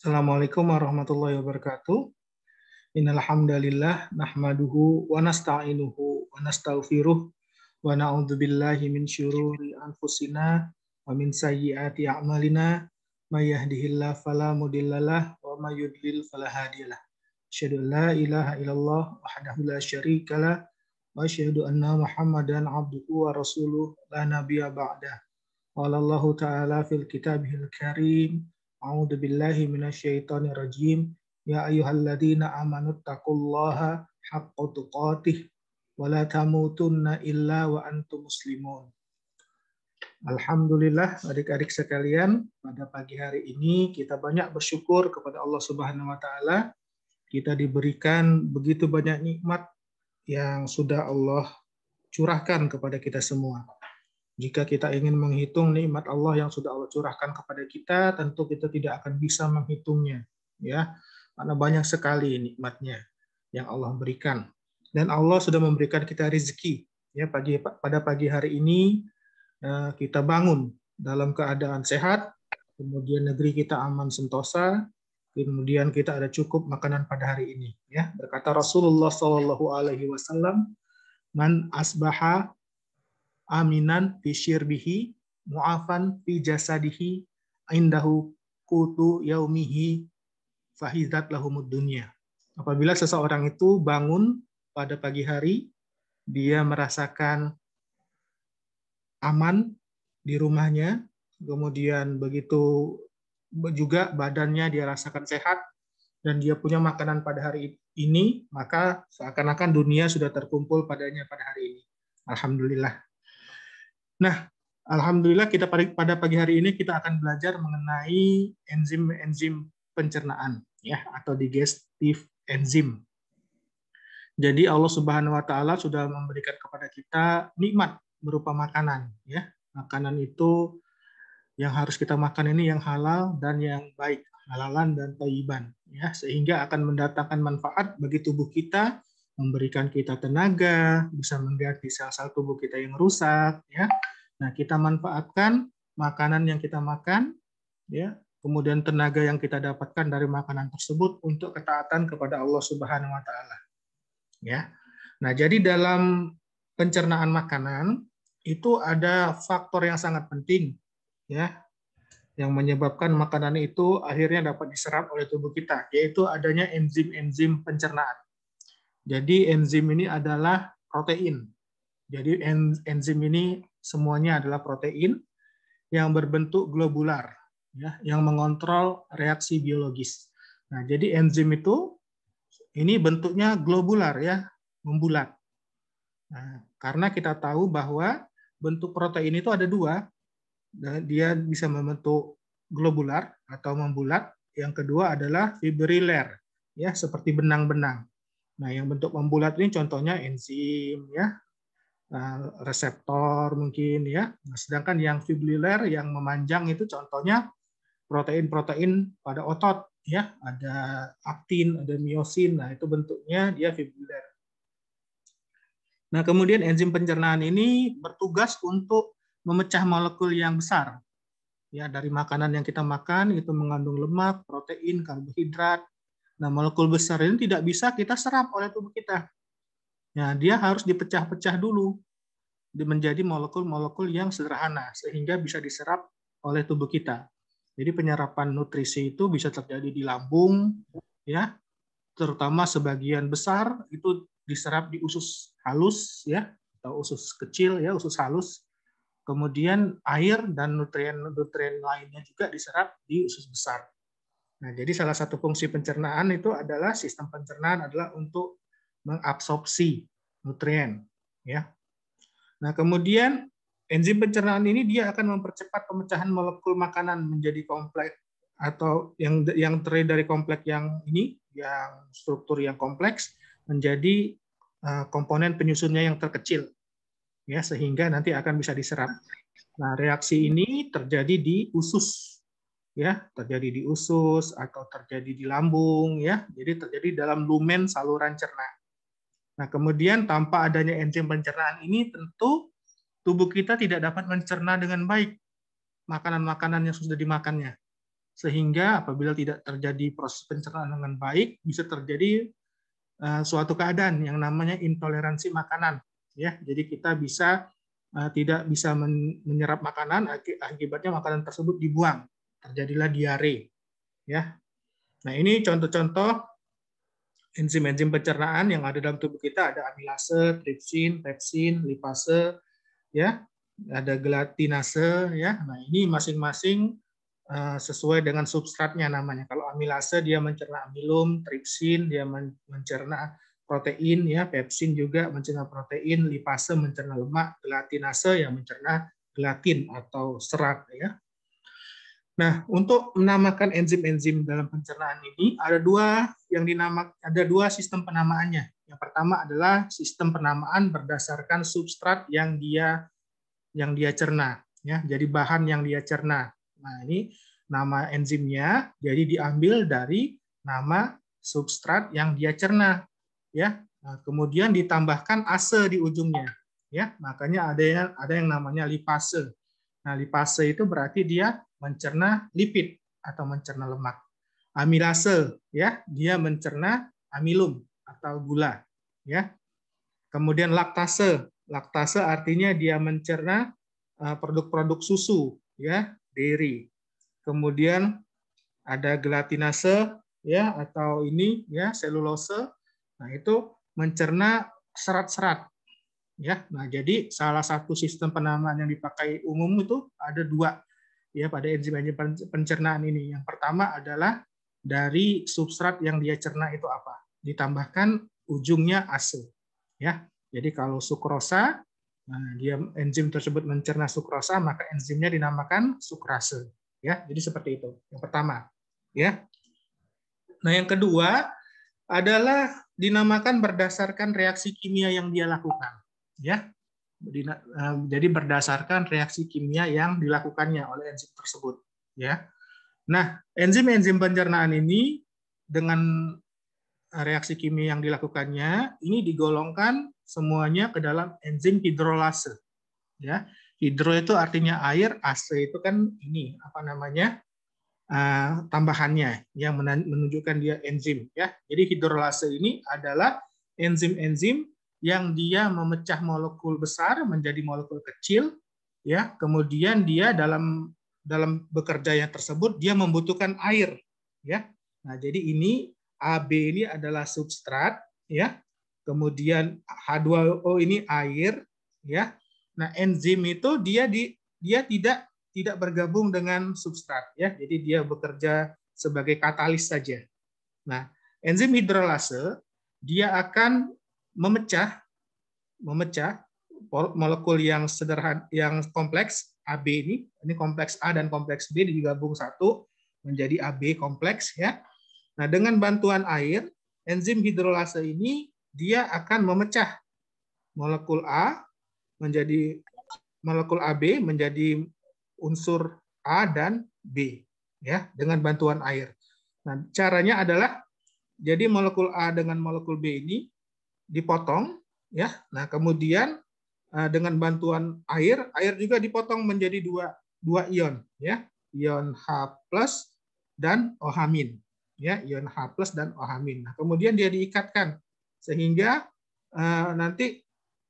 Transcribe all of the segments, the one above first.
Assalamualaikum warahmatullahi wabarakatuh. Innalhamdalillah nahmaduhu wa nasta'inuhu wa nastaghfiruh wa na'udzubillahi min syururi anfusina wa min sayyiati a'malina may yahdihillahu fala mudhillalah wa may yudlil fala hadiyalah. Asyhadu an la ilaha illallah wahdahu la syarikalah wa asyhadu anna Muhammadan abduhu wa rasuluh la nabiyya ba'dah. Qala Allah Ta'ala fil kitabihil karim A'udzu billahi minasyaitonir rajim. Ya ayyuhalladzina amanu taqullaha haqqa tuqatih wa la tamutunna illa wa antum muslimun. Alhamdulillah adik-adik sekalian, pada pagi hari ini kita banyak bersyukur kepada Allah Subhanahu wa taala. Kita diberikan begitu banyak nikmat yang sudah Allah curahkan kepada kita semua. Jika kita ingin menghitung nikmat Allah yang sudah Allah curahkan kepada kita, tentu kita tidak akan bisa menghitungnya, ya. Karena banyak sekali nikmatnya yang Allah berikan. Dan Allah sudah memberikan kita rezeki, ya pagi pada pagi hari ini eh, kita bangun dalam keadaan sehat, kemudian negeri kita aman sentosa, kemudian kita ada cukup makanan pada hari ini. Ya, berkata Rasulullah Shallallahu Alaihi Wasallam, man asbaha aminan fi syirbihi, mu'afan fi jasadihi, indahu kutu yaumihi fahidat lahumud dunia. Apabila seseorang itu bangun pada pagi hari, dia merasakan aman di rumahnya, kemudian begitu juga badannya dia rasakan sehat, dan dia punya makanan pada hari ini, maka seakan-akan dunia sudah terkumpul padanya pada hari ini. Alhamdulillah. Nah, alhamdulillah kita pada pagi hari ini kita akan belajar mengenai enzim-enzim pencernaan ya atau digestive enzim. Jadi Allah Subhanahu wa taala sudah memberikan kepada kita nikmat berupa makanan ya. Makanan itu yang harus kita makan ini yang halal dan yang baik, halalan dan toiban ya sehingga akan mendatangkan manfaat bagi tubuh kita memberikan kita tenaga, bisa mengganti sel-sel tubuh kita yang rusak, ya. Nah, kita manfaatkan makanan yang kita makan, ya. Kemudian tenaga yang kita dapatkan dari makanan tersebut untuk ketaatan kepada Allah Subhanahu wa taala. Ya. Nah, jadi dalam pencernaan makanan itu ada faktor yang sangat penting ya yang menyebabkan makanan itu akhirnya dapat diserap oleh tubuh kita, yaitu adanya enzim-enzim pencernaan. Jadi enzim ini adalah protein. Jadi enzim ini semuanya adalah protein yang berbentuk globular ya, yang mengontrol reaksi biologis. Nah, jadi enzim itu ini bentuknya globular ya, membulat. Nah, karena kita tahu bahwa bentuk protein itu ada dua, nah, dia bisa membentuk globular atau membulat. Yang kedua adalah fibriler, ya seperti benang-benang. Nah, yang bentuk membulat ini contohnya enzim ya, nah, reseptor mungkin ya. Nah, sedangkan yang fibriler yang memanjang itu contohnya protein-protein pada otot ya, ada aktin, ada miosin. Nah, itu bentuknya dia fibriler. Nah, kemudian enzim pencernaan ini bertugas untuk memecah molekul yang besar. Ya, dari makanan yang kita makan itu mengandung lemak, protein, karbohidrat, Nah, molekul besar ini tidak bisa kita serap oleh tubuh kita. Nah, dia harus dipecah-pecah dulu menjadi molekul-molekul yang sederhana sehingga bisa diserap oleh tubuh kita. Jadi penyerapan nutrisi itu bisa terjadi di lambung ya, terutama sebagian besar itu diserap di usus halus ya atau usus kecil ya, usus halus. Kemudian air dan nutrien-nutrien lainnya juga diserap di usus besar. Nah, jadi salah satu fungsi pencernaan itu adalah sistem pencernaan adalah untuk mengabsorpsi nutrien, ya. Nah, kemudian enzim pencernaan ini dia akan mempercepat pemecahan molekul makanan menjadi kompleks atau yang yang terdiri dari kompleks yang ini, yang struktur yang kompleks menjadi eh, komponen penyusunnya yang terkecil. Ya, sehingga nanti akan bisa diserap. Nah, reaksi ini terjadi di usus ya terjadi di usus atau terjadi di lambung ya jadi terjadi dalam lumen saluran cerna nah kemudian tanpa adanya enzim pencernaan ini tentu tubuh kita tidak dapat mencerna dengan baik makanan-makanan yang sudah dimakannya sehingga apabila tidak terjadi proses pencernaan dengan baik bisa terjadi eh, suatu keadaan yang namanya intoleransi makanan ya jadi kita bisa eh, tidak bisa menyerap makanan akibatnya makanan tersebut dibuang terjadilah diare. Ya. Nah, ini contoh-contoh enzim-enzim pencernaan yang ada dalam tubuh kita ada amilase, tripsin, pepsin, lipase, ya, ada gelatinase, ya. Nah, ini masing-masing eh, sesuai dengan substratnya namanya. Kalau amilase dia mencerna amilum, tripsin dia mencerna protein ya, pepsin juga mencerna protein, lipase mencerna lemak, gelatinase yang mencerna gelatin atau serat ya. Nah, untuk menamakan enzim-enzim dalam pencernaan ini ada dua yang dinamak ada dua sistem penamaannya. Yang pertama adalah sistem penamaan berdasarkan substrat yang dia yang dia cerna, ya. Jadi bahan yang dia cerna. Nah, ini nama enzimnya jadi diambil dari nama substrat yang dia cerna, ya. Nah, kemudian ditambahkan ase di ujungnya, ya. Makanya ada yang ada yang namanya lipase. Nah, lipase itu berarti dia mencerna lipid atau mencerna lemak. Amilase ya, dia mencerna amilum atau gula ya. Kemudian laktase, laktase artinya dia mencerna eh, produk-produk susu ya, dairy. Kemudian ada gelatinase ya atau ini ya selulose. Nah, itu mencerna serat-serat ya. Nah, jadi salah satu sistem penamaan yang dipakai umum itu ada dua ya pada enzim-enzim pencernaan ini. Yang pertama adalah dari substrat yang dia cerna itu apa. Ditambahkan ujungnya ASO. Ya. Jadi kalau sukrosa, nah dia enzim tersebut mencerna sukrosa, maka enzimnya dinamakan sukrase. Ya, jadi seperti itu. Yang pertama, ya. Nah, yang kedua adalah dinamakan berdasarkan reaksi kimia yang dia lakukan, ya. Eh, jadi berdasarkan reaksi kimia yang dilakukannya oleh enzim tersebut ya nah enzim-enzim pencernaan ini dengan eh, reaksi kimia yang dilakukannya ini digolongkan semuanya ke dalam enzim hidrolase ya hidro itu artinya air ase itu kan ini apa namanya eh, tambahannya yang menunjukkan dia enzim ya jadi hidrolase ini adalah enzim-enzim yang dia memecah molekul besar menjadi molekul kecil ya kemudian dia dalam dalam yang tersebut dia membutuhkan air ya nah jadi ini AB ini adalah substrat ya kemudian H2O ini air ya nah enzim itu dia di dia tidak tidak bergabung dengan substrat ya jadi dia bekerja sebagai katalis saja nah enzim hidrolase dia akan memecah memecah molekul yang sederhana yang kompleks AB ini ini kompleks A dan kompleks B digabung satu menjadi AB kompleks ya. Nah, dengan bantuan air enzim hidrolase ini dia akan memecah molekul A menjadi molekul AB menjadi unsur A dan B ya dengan bantuan air. Nah, caranya adalah jadi molekul A dengan molekul B ini dipotong ya. Nah, kemudian eh, dengan bantuan air, air juga dipotong menjadi dua, dua ion, ya, ion H plus dan OH min, ya, ion H plus dan OH min. Nah, kemudian dia diikatkan sehingga eh, nanti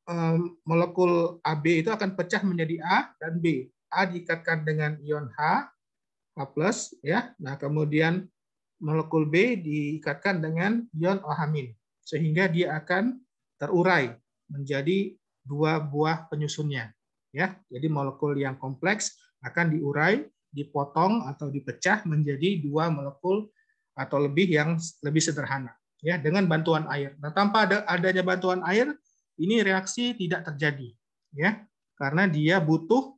eh, molekul AB itu akan pecah menjadi A dan B. A diikatkan dengan ion H, H plus, ya. Nah, kemudian molekul B diikatkan dengan ion OH min sehingga dia akan terurai menjadi dua buah penyusunnya. Ya, jadi molekul yang kompleks akan diurai, dipotong atau dipecah menjadi dua molekul atau lebih yang lebih sederhana. Ya, dengan bantuan air. Nah, tanpa ada, adanya bantuan air, ini reaksi tidak terjadi. Ya, karena dia butuh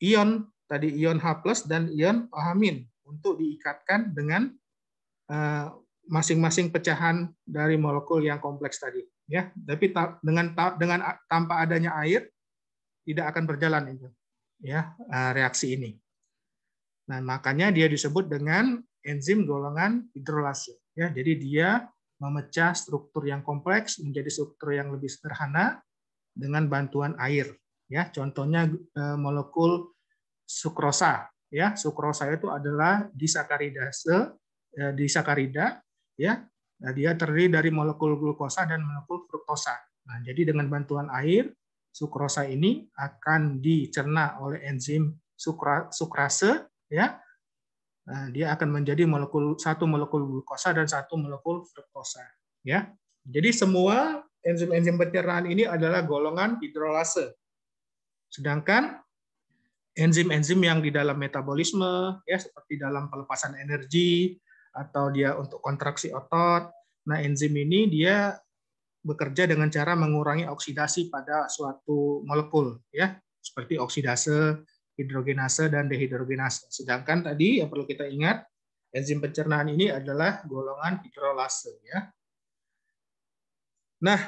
ion tadi ion H+ dan ion OH- untuk diikatkan dengan eh, masing-masing pecahan dari molekul yang kompleks tadi ya tapi dengan dengan tanpa adanya air tidak akan berjalan itu ya e, reaksi ini nah makanya dia disebut dengan enzim golongan hidrolase ya jadi dia memecah struktur yang kompleks menjadi struktur yang lebih sederhana dengan bantuan air ya contohnya e, molekul sukrosa ya sukrosa itu adalah e, disakarida disakarida ya. Nah, dia terdiri dari molekul glukosa dan molekul fruktosa. Nah, jadi dengan bantuan air, sukrosa ini akan dicerna oleh enzim sukra, sukrase ya. Nah, dia akan menjadi molekul satu molekul glukosa dan satu molekul fruktosa ya. Jadi semua enzim-enzim pencernaan ini adalah golongan hidrolase. Sedangkan enzim-enzim yang di dalam metabolisme ya seperti dalam pelepasan energi atau dia untuk kontraksi otot. Nah, enzim ini dia bekerja dengan cara mengurangi oksidasi pada suatu molekul ya, seperti oksidase, hidrogenase dan dehidrogenase. Sedangkan tadi yang perlu kita ingat enzim pencernaan ini adalah golongan hidrolase ya. Nah,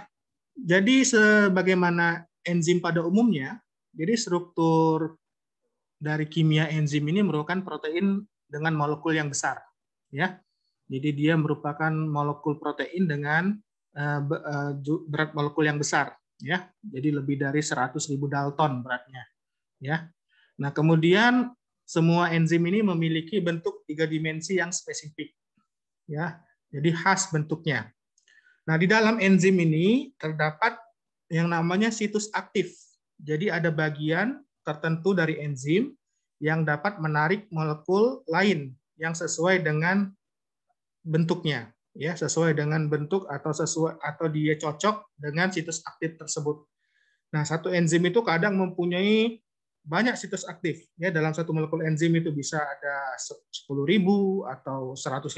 jadi sebagaimana enzim pada umumnya, jadi struktur dari kimia enzim ini merupakan protein dengan molekul yang besar ya. Jadi dia merupakan molekul protein dengan eh, eh, berat molekul yang besar ya. Jadi lebih dari 100.000 dalton beratnya ya. Nah, kemudian semua enzim ini memiliki bentuk tiga dimensi yang spesifik ya. Jadi khas bentuknya. Nah, di dalam enzim ini terdapat yang namanya situs aktif. Jadi ada bagian tertentu dari enzim yang dapat menarik molekul lain yang sesuai dengan bentuknya ya sesuai dengan bentuk atau sesuai atau dia cocok dengan situs aktif tersebut. Nah, satu enzim itu kadang mempunyai banyak situs aktif ya dalam satu molekul enzim itu bisa ada 10.000 atau 100.000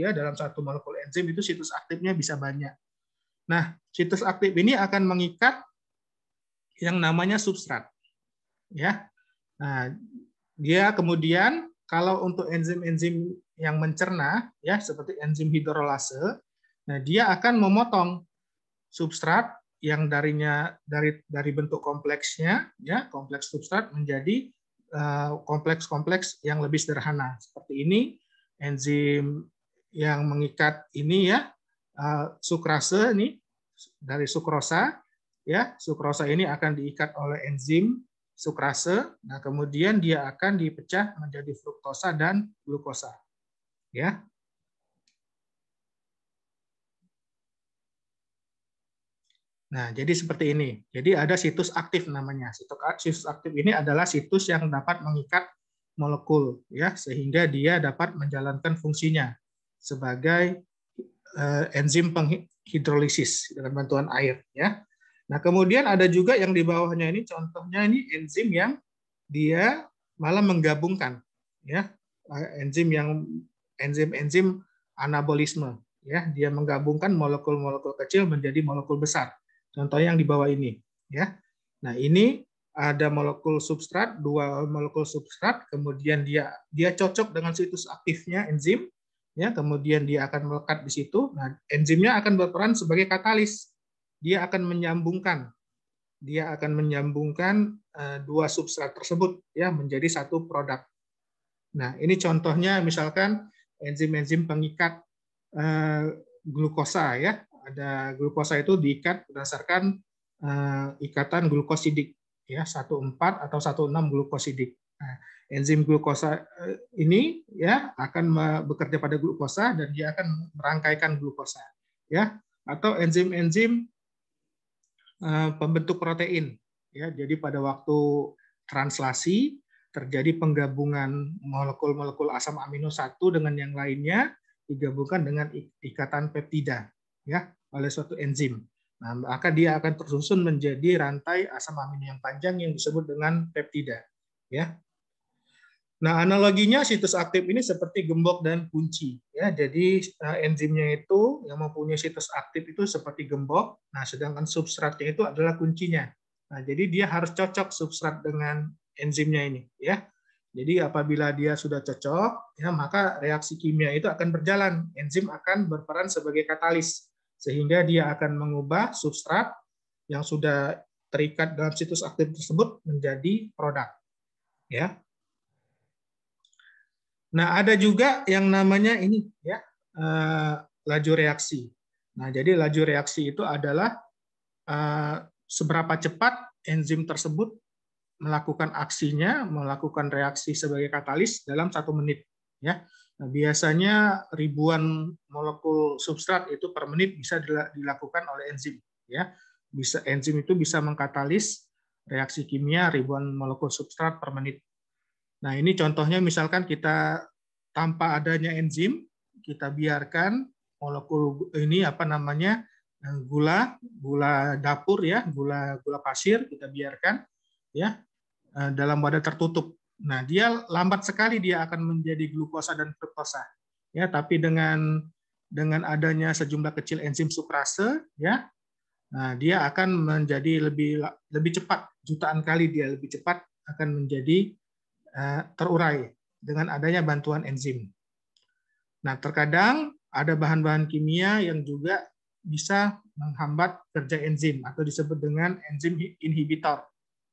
ya dalam satu molekul enzim itu situs aktifnya bisa banyak. Nah, situs aktif ini akan mengikat yang namanya substrat. Ya. Nah, dia kemudian kalau untuk enzim-enzim yang mencerna, ya seperti enzim hidrolase, nah dia akan memotong substrat yang darinya dari dari bentuk kompleksnya, ya kompleks substrat menjadi eh, kompleks-kompleks yang lebih sederhana seperti ini enzim yang mengikat ini ya eh, sukrase ini dari sukrosa ya sukrosa ini akan diikat oleh enzim sukrase. Nah, kemudian dia akan dipecah menjadi fruktosa dan glukosa. Ya. Nah, jadi seperti ini. Jadi ada situs aktif namanya. Situs aktif ini adalah situs yang dapat mengikat molekul ya sehingga dia dapat menjalankan fungsinya sebagai eh, enzim penghidrolisis dengan bantuan air ya. Nah, kemudian ada juga yang di bawahnya ini contohnya ini enzim yang dia malah menggabungkan ya enzim yang enzim-enzim anabolisme ya dia menggabungkan molekul-molekul kecil menjadi molekul besar. Contohnya yang di bawah ini ya. Nah, ini ada molekul substrat, dua molekul substrat, kemudian dia dia cocok dengan situs aktifnya enzim, ya, kemudian dia akan melekat di situ. Nah, enzimnya akan berperan sebagai katalis dia akan menyambungkan dia akan menyambungkan eh, dua substrat tersebut ya menjadi satu produk. Nah, ini contohnya misalkan enzim-enzim pengikat eh, glukosa ya. Ada glukosa itu diikat berdasarkan eh, ikatan glukosidik ya empat atau satu enam glukosidik. Nah, enzim glukosa ini ya akan bekerja pada glukosa dan dia akan merangkaikan glukosa ya atau enzim-enzim Eh, pembentuk protein. Ya, jadi pada waktu translasi terjadi penggabungan molekul-molekul asam amino satu dengan yang lainnya digabungkan dengan ikatan peptida ya oleh suatu enzim. Nah, maka dia akan tersusun menjadi rantai asam amino yang panjang yang disebut dengan peptida. Ya. Nah, analoginya situs aktif ini seperti gembok dan kunci. Ya, jadi eh, enzimnya itu yang mempunyai situs aktif itu seperti gembok. Nah, sedangkan substratnya itu adalah kuncinya. Nah, jadi dia harus cocok substrat dengan enzimnya ini. Ya, jadi apabila dia sudah cocok, ya maka reaksi kimia itu akan berjalan. Enzim akan berperan sebagai katalis, sehingga dia akan mengubah substrat yang sudah terikat dalam situs aktif tersebut menjadi produk. Ya, Nah, ada juga yang namanya ini ya uh, laju reaksi. Nah, jadi laju reaksi itu adalah uh, seberapa cepat enzim tersebut melakukan aksinya, melakukan reaksi sebagai katalis dalam satu menit. Ya, nah, biasanya ribuan molekul substrat itu per menit bisa dilakukan oleh enzim. Ya, bisa enzim itu bisa mengkatalis reaksi kimia ribuan molekul substrat per menit. Nah, ini contohnya misalkan kita tanpa adanya enzim, kita biarkan molekul ini apa namanya eh, gula, gula dapur ya, gula gula pasir kita biarkan ya eh, dalam wadah tertutup. Nah, dia lambat sekali dia akan menjadi glukosa dan fruktosa. Ya, tapi dengan dengan adanya sejumlah kecil enzim sukrase ya, nah dia akan menjadi lebih lebih cepat jutaan kali dia lebih cepat akan menjadi Eh, terurai dengan adanya bantuan enzim. Nah, terkadang ada bahan-bahan kimia yang juga bisa menghambat kerja enzim atau disebut dengan enzim inhibitor,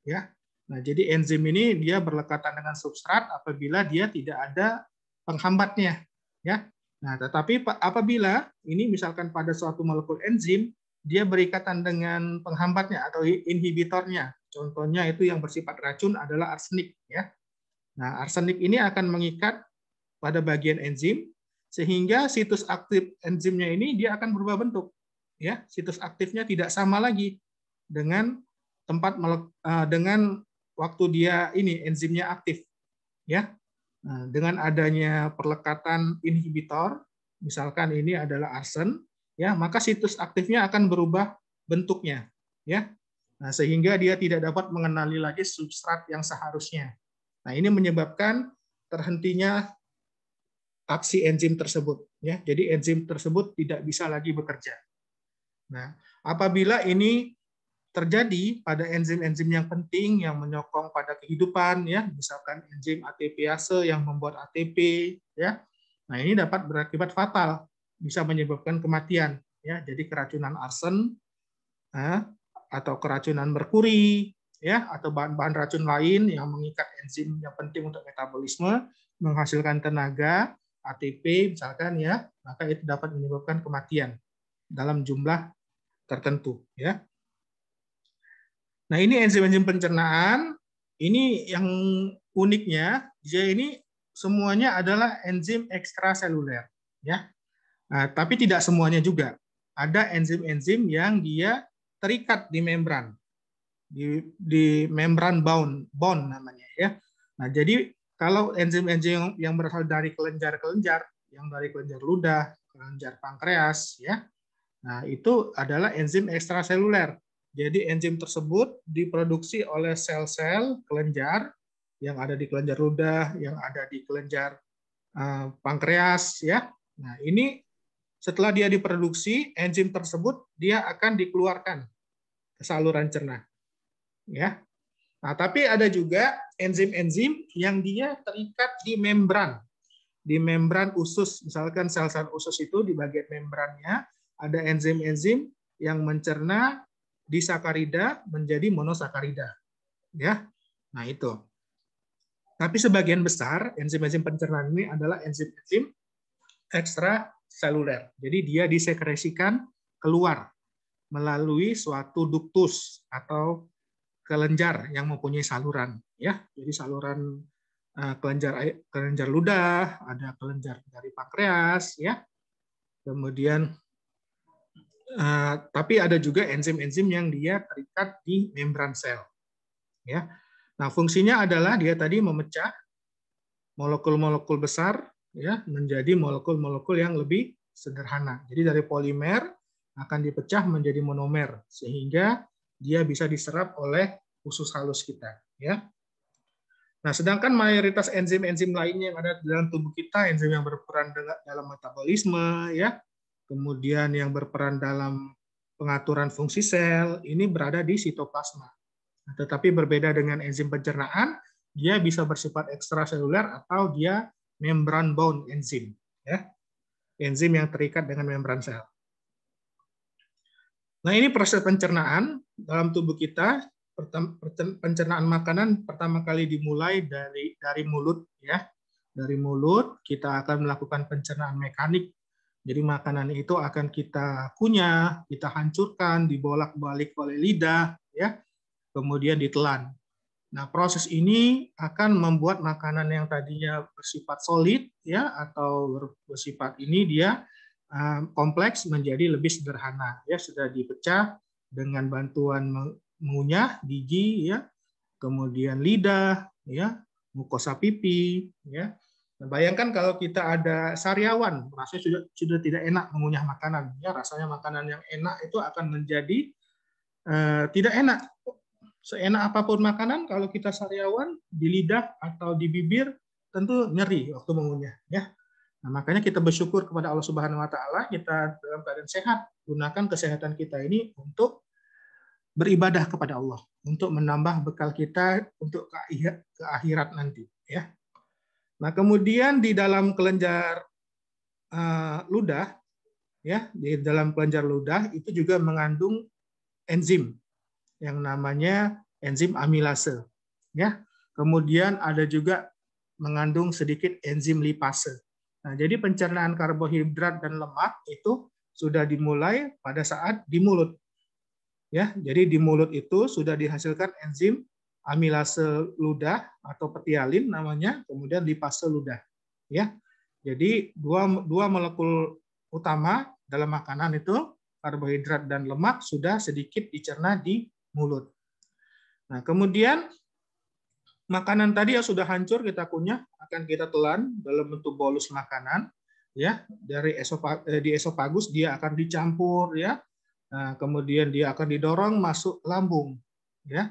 ya. Nah, jadi enzim ini dia berlekatan dengan substrat apabila dia tidak ada penghambatnya, ya. Nah, tetapi apabila ini misalkan pada suatu molekul enzim dia berikatan dengan penghambatnya atau inhibitornya. Contohnya itu yang bersifat racun adalah arsenik, ya. Nah, arsenik ini akan mengikat pada bagian enzim sehingga situs aktif enzimnya ini dia akan berubah bentuk. Ya, situs aktifnya tidak sama lagi dengan tempat eh, dengan waktu dia ini enzimnya aktif. Ya. Nah, dengan adanya perlekatan inhibitor, misalkan ini adalah arsen, ya, maka situs aktifnya akan berubah bentuknya, ya. Nah, sehingga dia tidak dapat mengenali lagi substrat yang seharusnya. Nah, ini menyebabkan terhentinya aksi enzim tersebut ya. Jadi enzim tersebut tidak bisa lagi bekerja. Nah, apabila ini terjadi pada enzim-enzim yang penting yang menyokong pada kehidupan ya, misalkan enzim ATPase yang membuat ATP ya. Nah, ini dapat berakibat fatal, bisa menyebabkan kematian ya. Jadi keracunan arsen ya, atau keracunan merkuri ya atau bahan-bahan racun lain yang mengikat enzim yang penting untuk metabolisme menghasilkan tenaga ATP misalkan ya maka itu dapat menyebabkan kematian dalam jumlah tertentu ya nah ini enzim-enzim pencernaan ini yang uniknya dia ini semuanya adalah enzim ekstraseluler ya nah, tapi tidak semuanya juga ada enzim-enzim yang dia terikat di membran di, di membran bound bond namanya ya. Nah jadi kalau enzim-enzim yang, yang berasal dari kelenjar-kelenjar, yang dari kelenjar ludah, kelenjar pankreas ya, nah itu adalah enzim ekstraseluler. Jadi enzim tersebut diproduksi oleh sel-sel kelenjar yang ada di kelenjar ludah, yang ada di kelenjar uh, pankreas ya. Nah, ini setelah dia diproduksi, enzim tersebut dia akan dikeluarkan ke saluran cerna ya. Nah, tapi ada juga enzim-enzim yang dia terikat di membran. Di membran usus, misalkan sel-sel usus itu di bagian membrannya ada enzim-enzim yang mencerna disakarida menjadi monosakarida. Ya. Nah, itu. Tapi sebagian besar enzim-enzim pencernaan ini adalah enzim-enzim seluler. Jadi dia disekresikan keluar melalui suatu duktus atau kelenjar yang mempunyai saluran ya. Jadi saluran eh, kelenjar kelenjar ludah, ada kelenjar dari pankreas ya. Kemudian eh, tapi ada juga enzim-enzim yang dia terikat di membran sel. Ya. Nah, fungsinya adalah dia tadi memecah molekul-molekul besar ya menjadi molekul-molekul yang lebih sederhana. Jadi dari polimer akan dipecah menjadi monomer sehingga dia bisa diserap oleh usus halus kita ya. Nah, sedangkan mayoritas enzim-enzim lainnya yang ada di dalam tubuh kita, enzim yang berperan dalam metabolisme ya, kemudian yang berperan dalam pengaturan fungsi sel, ini berada di sitoplasma. Nah, tetapi berbeda dengan enzim pencernaan, dia bisa bersifat ekstraseluler atau dia membran bound enzim ya. Enzim yang terikat dengan membran sel. Nah, ini proses pencernaan dalam tubuh kita. Pencernaan makanan pertama kali dimulai dari dari mulut ya. Dari mulut kita akan melakukan pencernaan mekanik. Jadi makanan itu akan kita kunyah, kita hancurkan, dibolak-balik oleh lidah ya. Kemudian ditelan. Nah, proses ini akan membuat makanan yang tadinya bersifat solid ya atau bersifat ini dia kompleks menjadi lebih sederhana ya sudah dipecah dengan bantuan mengunyah gigi ya kemudian lidah ya mukosa pipi ya nah, bayangkan kalau kita ada sariawan rasanya sudah sudah tidak enak mengunyah makanan ya rasanya makanan yang enak itu akan menjadi eh, tidak enak seenak apapun makanan kalau kita sariawan di lidah atau di bibir tentu nyeri waktu mengunyah ya Nah, makanya kita bersyukur kepada Allah Subhanahu wa taala kita dalam keadaan sehat, gunakan kesehatan kita ini untuk beribadah kepada Allah, untuk menambah bekal kita untuk ke akhirat nanti, ya. Nah, kemudian di dalam kelenjar uh, ludah ya, di dalam kelenjar ludah itu juga mengandung enzim yang namanya enzim amilase, ya. Kemudian ada juga mengandung sedikit enzim lipase. Nah, jadi pencernaan karbohidrat dan lemak itu sudah dimulai pada saat di mulut. Ya, jadi di mulut itu sudah dihasilkan enzim amilase ludah atau petialin namanya, kemudian lipase ludah. Ya. Jadi dua dua molekul utama dalam makanan itu karbohidrat dan lemak sudah sedikit dicerna di mulut. Nah, kemudian makanan tadi yang sudah hancur kita kunyah akan kita telan dalam bentuk bolus makanan ya dari esopag eh, di esofagus dia akan dicampur ya nah, kemudian dia akan didorong masuk lambung ya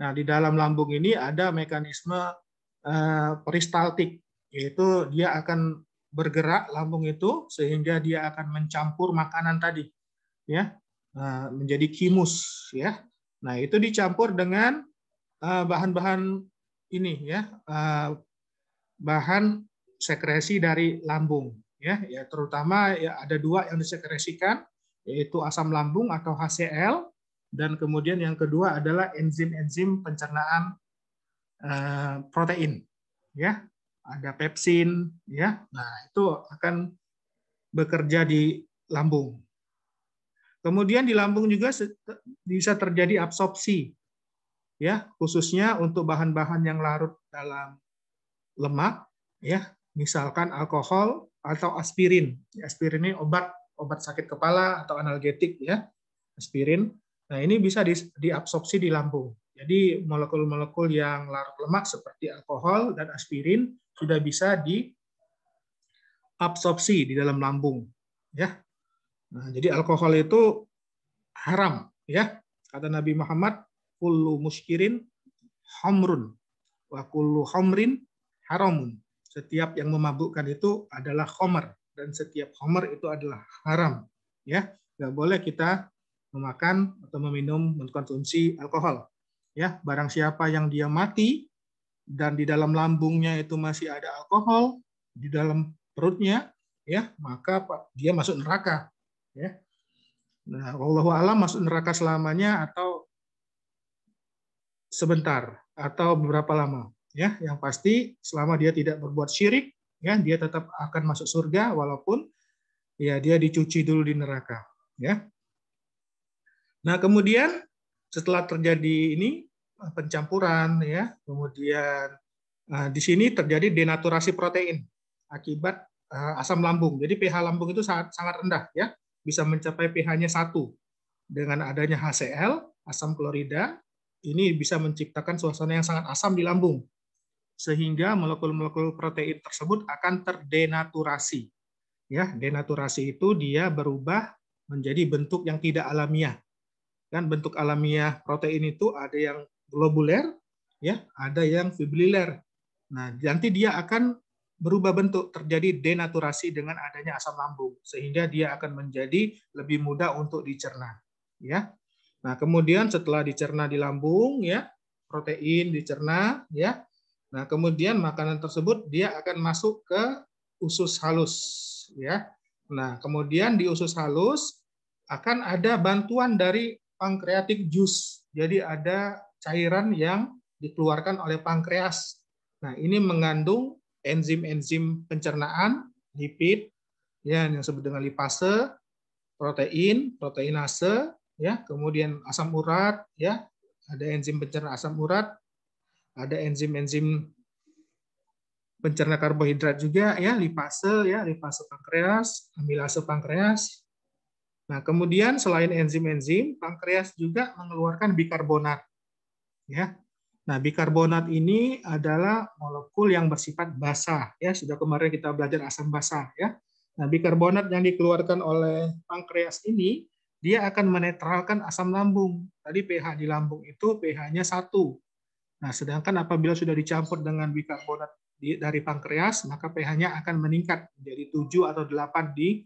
nah di dalam lambung ini ada mekanisme eh, peristaltik yaitu dia akan bergerak lambung itu sehingga dia akan mencampur makanan tadi ya eh, menjadi kimus ya nah itu dicampur dengan eh, bahan-bahan ini ya eh, bahan sekresi dari lambung ya, ya terutama ya ada dua yang disekresikan yaitu asam lambung atau HCl dan kemudian yang kedua adalah enzim-enzim pencernaan eh, protein ya ada pepsin ya nah itu akan bekerja di lambung kemudian di lambung juga bisa terjadi absorpsi ya khususnya untuk bahan-bahan yang larut dalam lemak ya misalkan alkohol atau aspirin ya, aspirin ini obat obat sakit kepala atau analgetik ya aspirin nah ini bisa di, diabsorpsi di lambung jadi molekul-molekul yang larut lemak seperti alkohol dan aspirin sudah bisa diabsorpsi di dalam lambung ya nah, jadi alkohol itu haram ya kata Nabi Muhammad kullu muskirin homrun wa kullu homrin haramun. Setiap yang memabukkan itu adalah homer dan setiap homer itu adalah haram. Ya, nggak boleh kita memakan atau meminum mengkonsumsi alkohol. Ya, barang siapa yang dia mati dan di dalam lambungnya itu masih ada alkohol, di dalam perutnya ya, maka dia masuk neraka, ya. Nah, Allah alam masuk neraka selamanya atau sebentar atau beberapa lama ya yang pasti selama dia tidak berbuat syirik ya dia tetap akan masuk surga walaupun ya dia dicuci dulu di neraka ya nah kemudian setelah terjadi ini eh, pencampuran ya kemudian nah, di sini terjadi denaturasi protein akibat eh, asam lambung jadi pH lambung itu sangat sangat rendah ya bisa mencapai pH-nya satu dengan adanya HCl asam klorida ini bisa menciptakan suasana yang sangat asam di lambung. Sehingga molekul-molekul protein tersebut akan terdenaturasi. Ya, denaturasi itu dia berubah menjadi bentuk yang tidak alamiah. Kan bentuk alamiah protein itu ada yang globuler, ya, ada yang fibriler. Nah, nanti dia akan berubah bentuk, terjadi denaturasi dengan adanya asam lambung sehingga dia akan menjadi lebih mudah untuk dicerna, ya. Nah, kemudian setelah dicerna di lambung ya, protein dicerna ya. Nah, kemudian makanan tersebut dia akan masuk ke usus halus ya. Nah, kemudian di usus halus akan ada bantuan dari pankreatik jus. Jadi ada cairan yang dikeluarkan oleh pankreas. Nah, ini mengandung enzim-enzim pencernaan, lipid, ya, yang disebut dengan lipase, protein, proteinase, ya, kemudian asam urat, ya, ada enzim pencerna asam urat, ada enzim-enzim pencerna karbohidrat juga, ya, lipase, ya, lipase pankreas, amilase pankreas. Nah, kemudian selain enzim-enzim, pankreas juga mengeluarkan bikarbonat, ya. Nah, bikarbonat ini adalah molekul yang bersifat basa, ya. Sudah kemarin kita belajar asam basa, ya. Nah, bikarbonat yang dikeluarkan oleh pankreas ini dia akan menetralkan asam lambung. Tadi pH di lambung itu pH-nya 1. Nah, sedangkan apabila sudah dicampur dengan bikarbonat dari pankreas, maka pH-nya akan meningkat menjadi 7 atau 8 di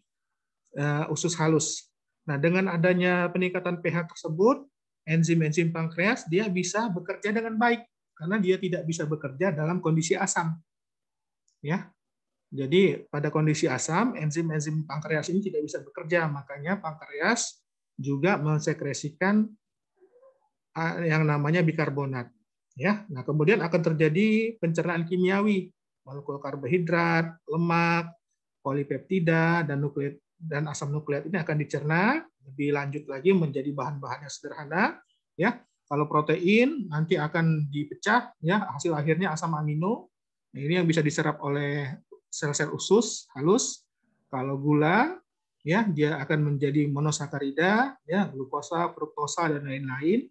uh, usus halus. Nah, dengan adanya peningkatan pH tersebut, enzim-enzim pankreas dia bisa bekerja dengan baik karena dia tidak bisa bekerja dalam kondisi asam. Ya. Jadi, pada kondisi asam, enzim-enzim pankreas ini tidak bisa bekerja, makanya pankreas juga mensekresikan ah, yang namanya bikarbonat. Ya, nah kemudian akan terjadi pencernaan kimiawi molekul karbohidrat, lemak, polipeptida dan nukleat dan asam nukleat ini akan dicerna lebih lanjut lagi menjadi bahan-bahan yang sederhana ya kalau protein nanti akan dipecah ya hasil akhirnya asam amino nah, ini yang bisa diserap oleh sel-sel usus halus kalau gula ya dia akan menjadi monosakarida ya glukosa fruktosa dan lain-lain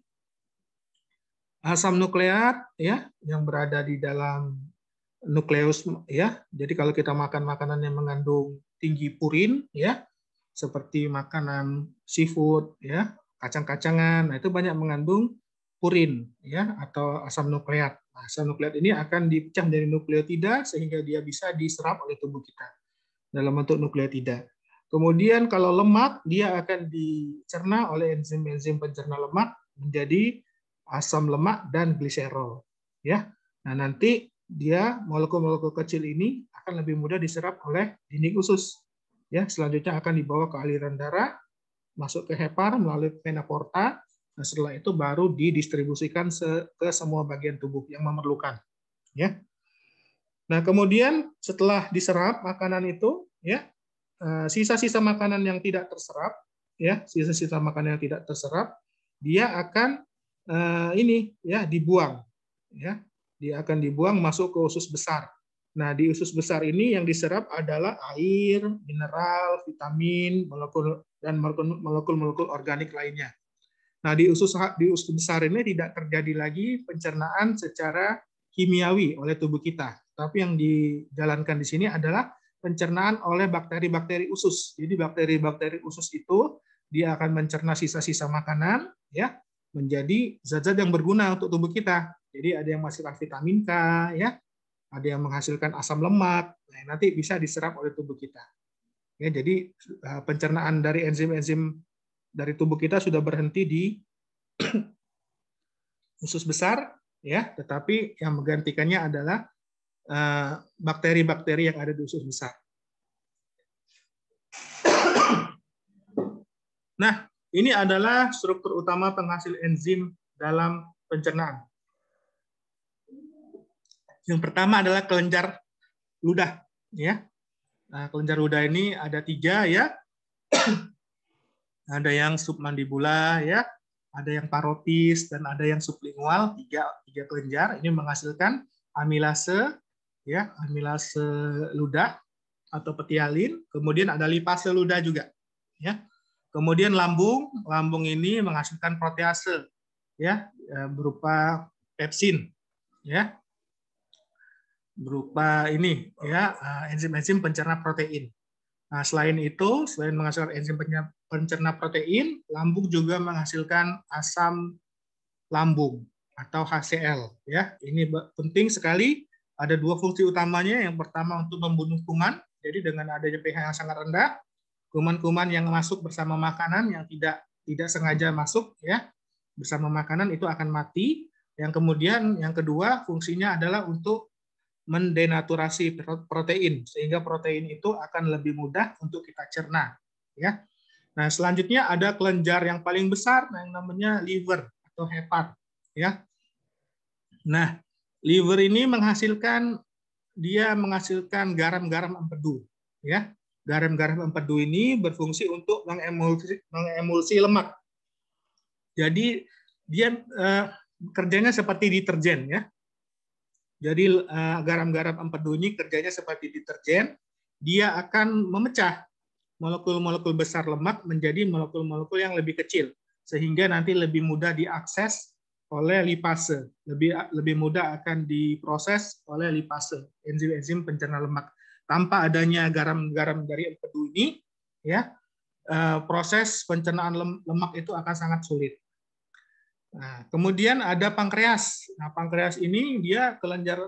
asam nukleat ya yang berada di dalam nukleus ya jadi kalau kita makan makanan yang mengandung tinggi purin ya seperti makanan seafood ya kacang-kacangan nah itu banyak mengandung purin ya atau asam nukleat nah, asam nukleat ini akan dipecah dari nukleotida sehingga dia bisa diserap oleh tubuh kita dalam bentuk nukleotida Kemudian kalau lemak, dia akan dicerna oleh enzim-enzim pencerna lemak menjadi asam lemak dan gliserol. Ya, nah nanti dia molekul-molekul kecil ini akan lebih mudah diserap oleh dinding usus. Ya, selanjutnya akan dibawa ke aliran darah, masuk ke hepar melalui vena porta. Nah, setelah itu baru didistribusikan ke semua bagian tubuh yang memerlukan. Ya. Nah, kemudian setelah diserap makanan itu, ya, Eh, sisa-sisa makanan yang tidak terserap, ya, sisa-sisa makanan yang tidak terserap, dia akan eh, ini ya dibuang, ya, dia akan dibuang masuk ke usus besar. Nah, di usus besar ini yang diserap adalah air, mineral, vitamin, molekul dan molekul-molekul organik lainnya. Nah, di usus di usus besar ini tidak terjadi lagi pencernaan secara kimiawi oleh tubuh kita. Tapi yang dijalankan di sini adalah pencernaan oleh bakteri-bakteri usus. Jadi bakteri-bakteri usus itu dia akan mencerna sisa-sisa makanan ya menjadi zat-zat yang berguna untuk tubuh kita. Jadi ada yang menghasilkan vitamin K ya, ada yang menghasilkan asam lemak. Nah, nanti bisa diserap oleh tubuh kita. Ya, jadi eh, pencernaan dari enzim-enzim dari tubuh kita sudah berhenti di usus besar ya, tetapi yang menggantikannya adalah Eh, bakteri-bakteri yang ada di usus besar. Nah, ini adalah struktur utama penghasil enzim dalam pencernaan. Yang pertama adalah kelenjar ludah, ya. Nah, kelenjar ludah ini ada tiga, ya. ada yang submandibula, ya. Ada yang parotis dan ada yang sublingual, tiga tiga kelenjar. Ini menghasilkan amilase, ya amilase ludah atau petialin, kemudian ada lipase ludah juga, ya. Kemudian lambung, lambung ini menghasilkan protease, ya, e, berupa pepsin, ya, berupa ini, ya, e, enzim-enzim pencerna protein. Nah, selain itu, selain menghasilkan enzim pencerna protein, lambung juga menghasilkan asam lambung atau HCl, ya. Ini penting sekali ada dua fungsi utamanya. Yang pertama untuk membunuh kuman. Jadi dengan adanya pH yang sangat rendah, kuman-kuman yang masuk bersama makanan yang tidak tidak sengaja masuk ya bersama makanan itu akan mati. Yang kemudian yang kedua fungsinya adalah untuk mendenaturasi protein sehingga protein itu akan lebih mudah untuk kita cerna ya. Nah, selanjutnya ada kelenjar yang paling besar yang namanya liver atau hepat ya. Nah, Liver ini menghasilkan dia menghasilkan garam-garam empedu, ya. Garam-garam empedu ini berfungsi untuk mengemulsi, mengemulsi lemak. Jadi dia eh, kerjanya seperti deterjen, ya. Jadi eh, garam-garam empedu ini kerjanya seperti deterjen, dia akan memecah molekul-molekul besar lemak menjadi molekul-molekul yang lebih kecil sehingga nanti lebih mudah diakses oleh lipase. Lebih lebih mudah akan diproses oleh lipase, enzim-enzim pencerna lemak. Tanpa adanya garam-garam dari empedu ini, ya eh, proses pencernaan lemak itu akan sangat sulit. Nah, kemudian ada pankreas. Nah, pankreas ini dia kelenjar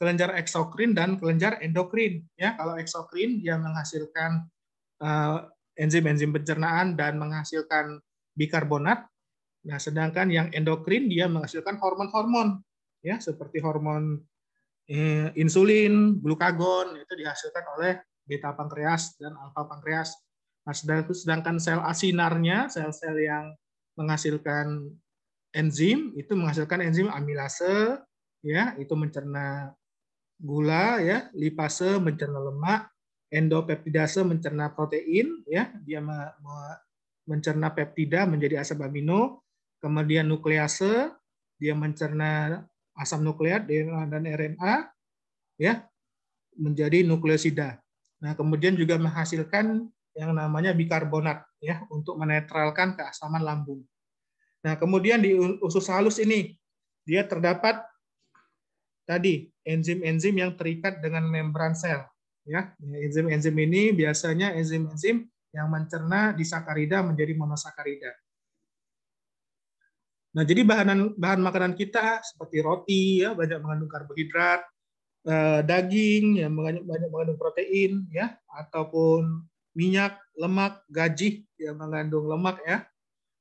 kelenjar eksokrin dan kelenjar endokrin. Ya, kalau eksokrin dia menghasilkan eh, enzim-enzim pencernaan dan menghasilkan bikarbonat. Nah, sedangkan yang endokrin dia menghasilkan hormon-hormon ya seperti hormon eh, insulin, glukagon itu dihasilkan oleh beta pankreas dan alfa pankreas. Nah, sedangkan sel asinarnya, sel-sel yang menghasilkan enzim itu menghasilkan enzim amilase ya, itu mencerna gula ya, lipase mencerna lemak, endopeptidase mencerna protein ya, dia mencerna peptida menjadi asam amino, kemudian nuklease, dia mencerna asam nukleat DNA dan RNA, ya menjadi nukleosida. Nah, kemudian juga menghasilkan yang namanya bikarbonat ya untuk menetralkan keasaman lambung. Nah, kemudian di usus halus ini dia terdapat tadi enzim-enzim yang terikat dengan membran sel ya. Enzim-enzim ini biasanya enzim-enzim yang mencerna disakarida menjadi monosakarida. Nah, jadi bahan bahan makanan kita seperti roti ya banyak mengandung karbohidrat, eh, daging ya banyak, banyak mengandung protein ya ataupun minyak, lemak, gaji yang mengandung lemak ya.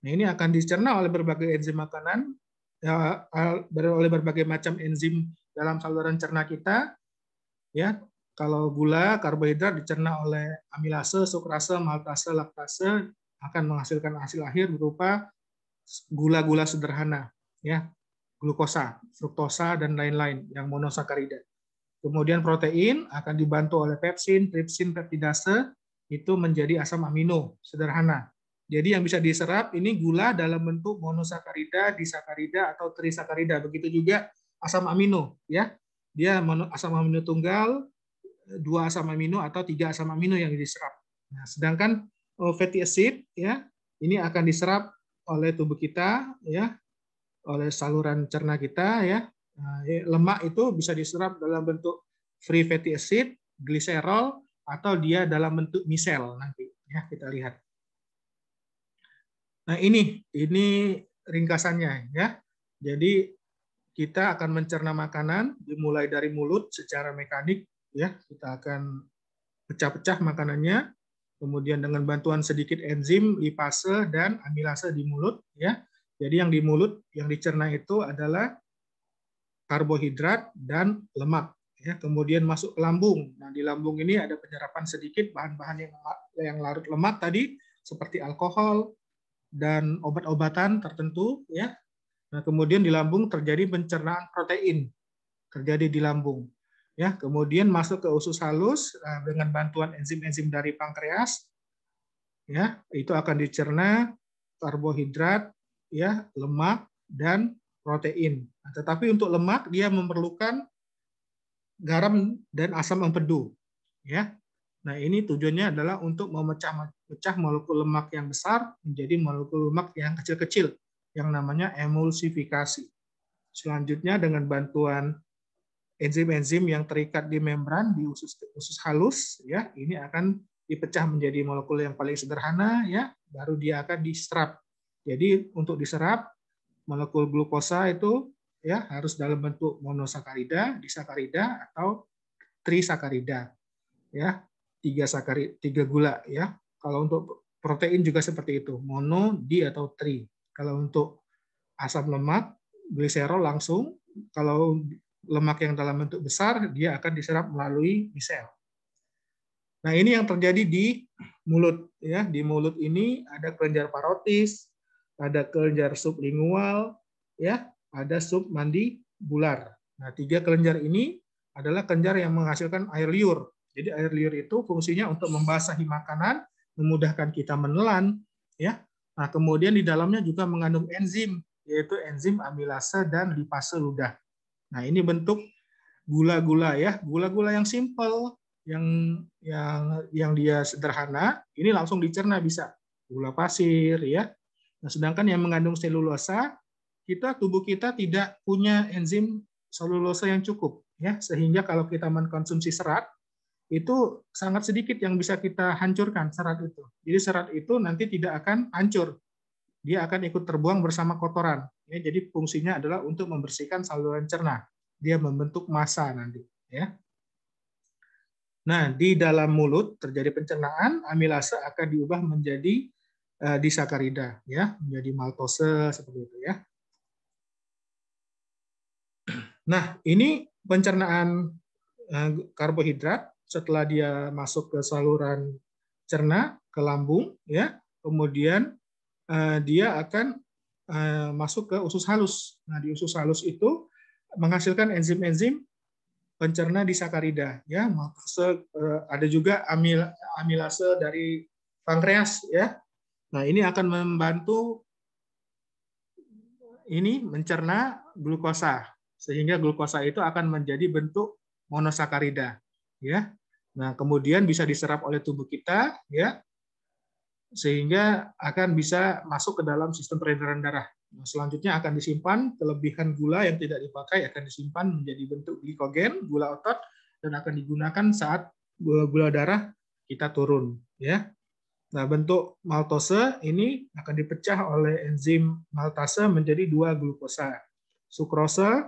Nah, ini akan dicerna oleh berbagai enzim makanan ya, oleh berbagai macam enzim dalam saluran cerna kita ya. Kalau gula, karbohidrat dicerna oleh amilase, sukrase, maltase, laktase akan menghasilkan hasil akhir berupa gula-gula sederhana, ya, glukosa, fruktosa dan lain-lain yang monosakarida. Kemudian protein akan dibantu oleh pepsin, tripsin, peptidase itu menjadi asam amino sederhana. Jadi yang bisa diserap ini gula dalam bentuk monosakarida, disakarida atau trisakarida. Begitu juga asam amino, ya. Dia asam amino tunggal, dua asam amino atau tiga asam amino yang diserap. Nah, sedangkan oh, fatty acid ya ini akan diserap oleh tubuh kita ya oleh saluran cerna kita ya nah, lemak itu bisa diserap dalam bentuk free fatty acid gliserol atau dia dalam bentuk misel nanti ya kita lihat nah ini ini ringkasannya ya jadi kita akan mencerna makanan dimulai dari mulut secara mekanik ya kita akan pecah-pecah makanannya kemudian dengan bantuan sedikit enzim lipase dan amilase di mulut ya. Jadi yang di mulut yang dicerna itu adalah karbohidrat dan lemak ya. Kemudian masuk ke lambung. Nah, di lambung ini ada penyerapan sedikit bahan-bahan yang yang larut lemak tadi seperti alkohol dan obat-obatan tertentu ya. Nah, kemudian di lambung terjadi pencernaan protein terjadi di lambung ya kemudian masuk ke usus halus eh, dengan bantuan enzim-enzim dari pankreas ya itu akan dicerna karbohidrat ya lemak dan protein nah, tetapi untuk lemak dia memerlukan garam dan asam empedu ya nah ini tujuannya adalah untuk memecah pecah molekul lemak yang besar menjadi molekul lemak yang kecil-kecil yang namanya emulsifikasi selanjutnya dengan bantuan enzim-enzim yang terikat di membran di usus usus halus ya ini akan dipecah menjadi molekul yang paling sederhana ya baru dia akan diserap. Jadi untuk diserap molekul glukosa itu ya harus dalam bentuk monosakarida, disakarida atau trisakarida. Ya, tiga sakari tiga gula ya. Kalau untuk protein juga seperti itu, mono, di atau tri. Kalau untuk asam lemak, gliserol langsung, kalau lemak yang dalam bentuk besar dia akan diserap melalui misel. Nah, ini yang terjadi di mulut ya. Di mulut ini ada kelenjar parotis, ada kelenjar sublingual, ya, ada submandibular. Nah, tiga kelenjar ini adalah kelenjar yang menghasilkan air liur. Jadi air liur itu fungsinya untuk membasahi makanan, memudahkan kita menelan, ya. Nah, kemudian di dalamnya juga mengandung enzim yaitu enzim amilase dan lipase ludah. Nah, ini bentuk gula-gula ya, gula-gula yang simple, yang yang yang dia sederhana, ini langsung dicerna bisa. Gula pasir ya. Nah, sedangkan yang mengandung selulosa, kita tubuh kita tidak punya enzim selulosa yang cukup ya, sehingga kalau kita mengkonsumsi serat itu sangat sedikit yang bisa kita hancurkan serat itu. Jadi serat itu nanti tidak akan hancur dia akan ikut terbuang bersama kotoran. Ya, jadi fungsinya adalah untuk membersihkan saluran cerna. Dia membentuk massa nanti. Ya. Nah, di dalam mulut terjadi pencernaan, amilase akan diubah menjadi uh, disakarida, ya, menjadi maltose seperti itu ya. Nah, ini pencernaan eh, karbohidrat setelah dia masuk ke saluran cerna, ke lambung, ya, kemudian Eh, dia akan eh, masuk ke usus halus. Nah, di usus halus itu menghasilkan enzim-enzim pencerna disakarida ya, eh, ada juga amilase dari pankreas ya. Nah, ini akan membantu ini mencerna glukosa sehingga glukosa itu akan menjadi bentuk monosakarida ya. Nah, kemudian bisa diserap oleh tubuh kita ya sehingga akan bisa masuk ke dalam sistem peredaran darah. Nah, selanjutnya akan disimpan, kelebihan gula yang tidak dipakai akan disimpan menjadi bentuk glikogen, gula otot, dan akan digunakan saat gula-gula darah kita turun. Ya. Nah, bentuk maltose ini akan dipecah oleh enzim maltase menjadi dua glukosa. Sukrosa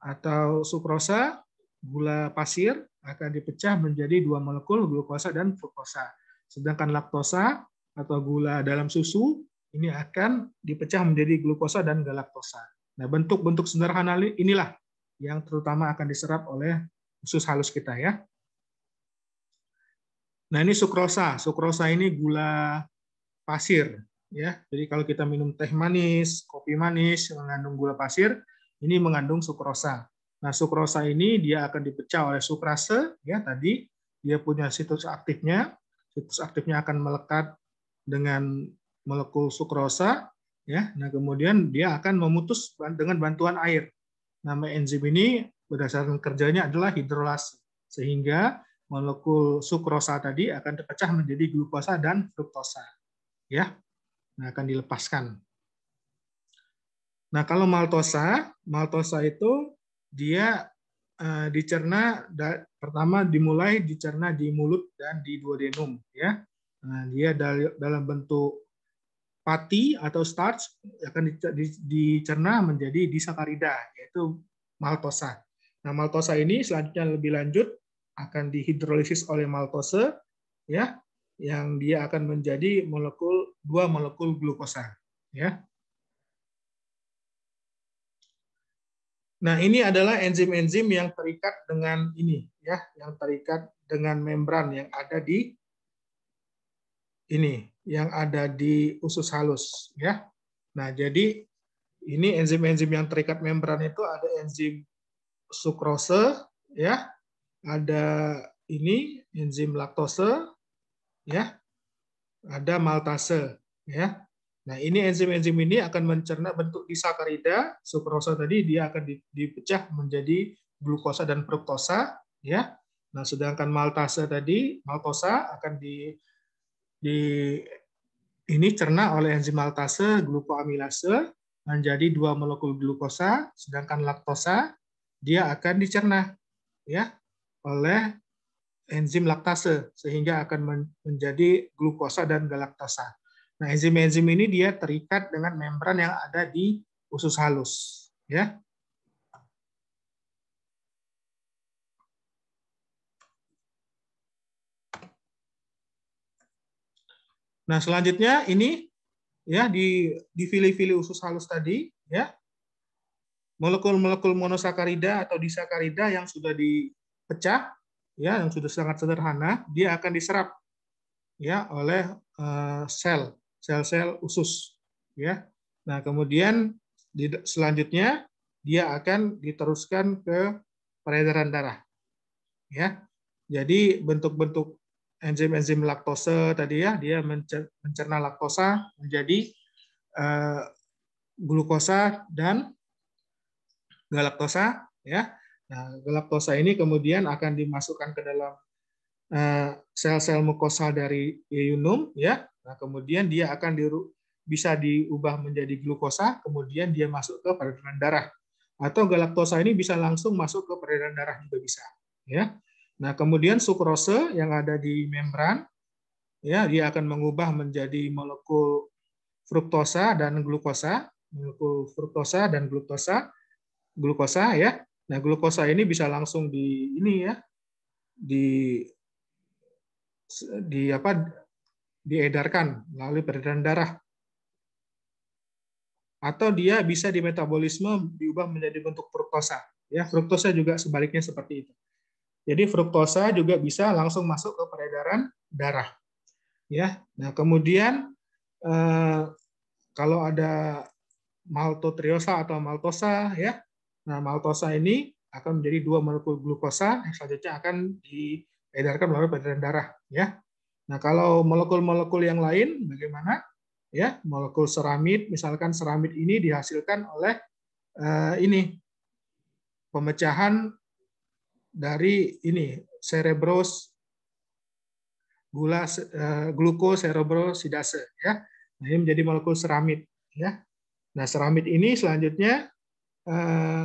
atau sukrosa, gula pasir, akan dipecah menjadi dua molekul glukosa dan fruktosa. Sedangkan laktosa atau gula dalam susu ini akan dipecah menjadi glukosa dan galaktosa. Nah, bentuk-bentuk sederhana inilah yang terutama akan diserap oleh usus halus kita ya. Nah, ini sukrosa. Sukrosa ini gula pasir ya. Jadi kalau kita minum teh manis, kopi manis mengandung gula pasir, ini mengandung sukrosa. Nah, sukrosa ini dia akan dipecah oleh sukrase ya tadi dia punya situs aktifnya. Situs aktifnya akan melekat dengan molekul sukrosa ya. Nah, kemudian dia akan memutus dengan bantuan air. Nama enzim ini berdasarkan kerjanya adalah hidrolase. Sehingga molekul sukrosa tadi akan terpecah menjadi glukosa dan fruktosa. Ya. Nah, akan dilepaskan. Nah, kalau maltosa, maltosa itu dia eh, dicerna pertama dimulai dicerna di mulut dan di duodenum ya. Nah, dia dalam bentuk pati atau starch akan dicerna menjadi disakarida, yaitu maltosa. Nah, maltosa ini selanjutnya lebih lanjut akan dihidrolisis oleh maltose, ya, yang dia akan menjadi molekul dua molekul glukosa, ya. Nah, ini adalah enzim-enzim yang terikat dengan ini, ya, yang terikat dengan membran yang ada di ini yang ada di usus halus ya. Nah, jadi ini enzim-enzim yang terikat membran itu ada enzim sukrose ya, ada ini enzim laktose ya, ada maltase ya. Nah, ini enzim-enzim ini akan mencerna bentuk disakarida, sukrosa tadi dia akan dipecah menjadi glukosa dan fruktosa ya. Nah, sedangkan maltase tadi, maltosa akan di di ini cerna oleh enzim maltase glukoamilase menjadi dua molekul glukosa, sedangkan laktosa dia akan dicerna ya oleh enzim laktase sehingga akan menjadi glukosa dan galaktosa. Nah, enzim-enzim ini dia terikat dengan membran yang ada di usus halus, ya. Nah, selanjutnya ini ya di di fili-fili usus halus tadi ya. Molekul-molekul monosakarida atau disakarida yang sudah dipecah ya yang sudah sangat sederhana, dia akan diserap ya oleh uh, sel sel-sel usus ya. Nah, kemudian di, selanjutnya dia akan diteruskan ke peredaran darah. Ya. Jadi bentuk-bentuk enzim-enzim laktose tadi ya, dia mencerna laktosa menjadi eh, glukosa dan galaktosa ya. Nah, galaktosa ini kemudian akan dimasukkan ke dalam eh, sel-sel eh, mukosa dari yeunum ya. Nah, kemudian dia akan di, bisa diubah menjadi glukosa, kemudian dia masuk ke peredaran darah. Atau galaktosa ini bisa langsung masuk ke peredaran darah juga bisa ya. Nah, kemudian sukrose yang ada di membran ya dia akan mengubah menjadi molekul fruktosa dan glukosa, molekul fruktosa dan glukosa, glukosa ya. Nah, glukosa ini bisa langsung di ini ya di di apa diedarkan melalui peredaran darah. Atau dia bisa di metabolisme diubah menjadi bentuk fruktosa. Ya, fruktosa juga sebaliknya seperti itu. Jadi fruktosa juga bisa langsung masuk ke peredaran darah. Ya. Nah, kemudian eh, kalau ada maltotriosa atau maltosa ya. Nah, maltosa ini akan menjadi dua molekul glukosa yang selanjutnya akan diedarkan melalui peredaran darah ya. Nah, kalau molekul-molekul yang lain bagaimana? Ya, molekul seramid misalkan seramid ini dihasilkan oleh eh, ini pemecahan dari ini cerebros gula eh, glukoserebrosidase ya. Nah, ini menjadi molekul seramit, ya. Nah, seramit ini selanjutnya eh,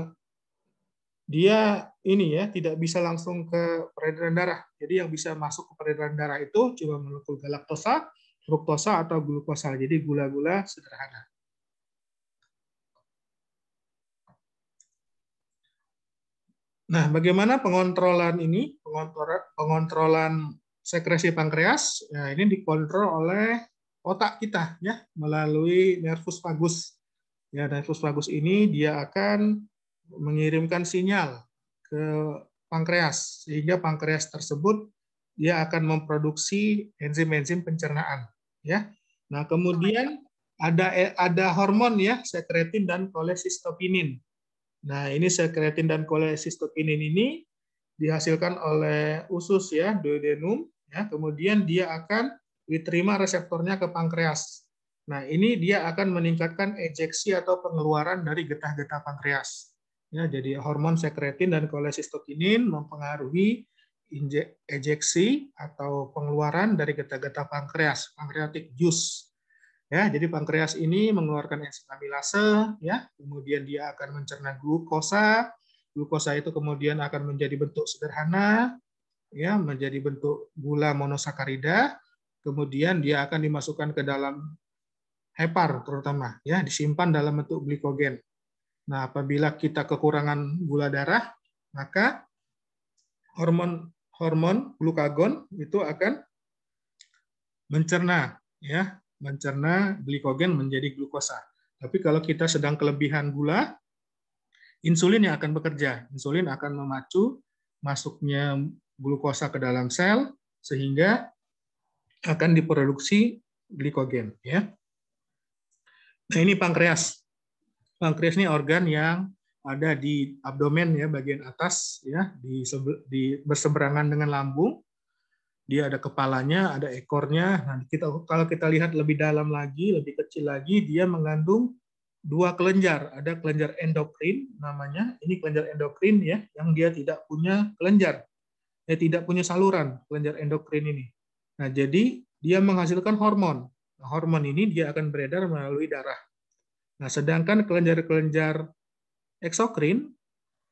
dia ini ya tidak bisa langsung ke peredaran darah. Jadi yang bisa masuk ke peredaran darah itu cuma molekul galaktosa, fruktosa atau glukosa. Jadi gula-gula sederhana. Nah, bagaimana pengontrolan ini? Pengontrolan, pengontrolan sekresi pankreas ya ini dikontrol oleh otak kita ya melalui nervus vagus. Ya, nervus vagus ini dia akan mengirimkan sinyal ke pankreas sehingga pankreas tersebut dia akan memproduksi enzim-enzim pencernaan ya. Nah, kemudian oh ada eh, ada hormon ya, sekretin dan kolesistopinin. Nah, ini sel kreatin dan kolesistokinin ini dihasilkan oleh usus ya, duodenum ya. Kemudian dia akan diterima reseptornya ke pankreas. Nah, ini dia akan meningkatkan ejeksi atau pengeluaran dari getah-getah pankreas. Ya, jadi hormon sekretin dan kolesistokinin mempengaruhi ejeksi atau pengeluaran dari getah-getah pankreas, pankreatik juice. Ya, jadi pankreas ini mengeluarkan enzim amilase, ya, kemudian dia akan mencerna glukosa. Glukosa itu kemudian akan menjadi bentuk sederhana, ya, menjadi bentuk gula monosakarida. Kemudian dia akan dimasukkan ke dalam hepar terutama, ya, disimpan dalam bentuk glikogen. Nah, apabila kita kekurangan gula darah, maka hormon hormon glukagon itu akan mencerna ya mencerna glikogen menjadi glukosa. Tapi kalau kita sedang kelebihan gula, insulin yang akan bekerja. Insulin akan memacu masuknya glukosa ke dalam sel sehingga akan diproduksi glikogen ya. Nah, ini pankreas. Pankreas ini organ yang ada di abdomen ya bagian atas ya di, di berseberangan dengan lambung dia ada kepalanya, ada ekornya. Nah, kita kalau kita lihat lebih dalam lagi, lebih kecil lagi, dia mengandung dua kelenjar. Ada kelenjar endokrin namanya. Ini kelenjar endokrin ya, yang dia tidak punya kelenjar. Dia eh, tidak punya saluran kelenjar endokrin ini. Nah, jadi dia menghasilkan hormon. Nah, hormon ini dia akan beredar melalui darah. Nah, sedangkan kelenjar-kelenjar eksokrin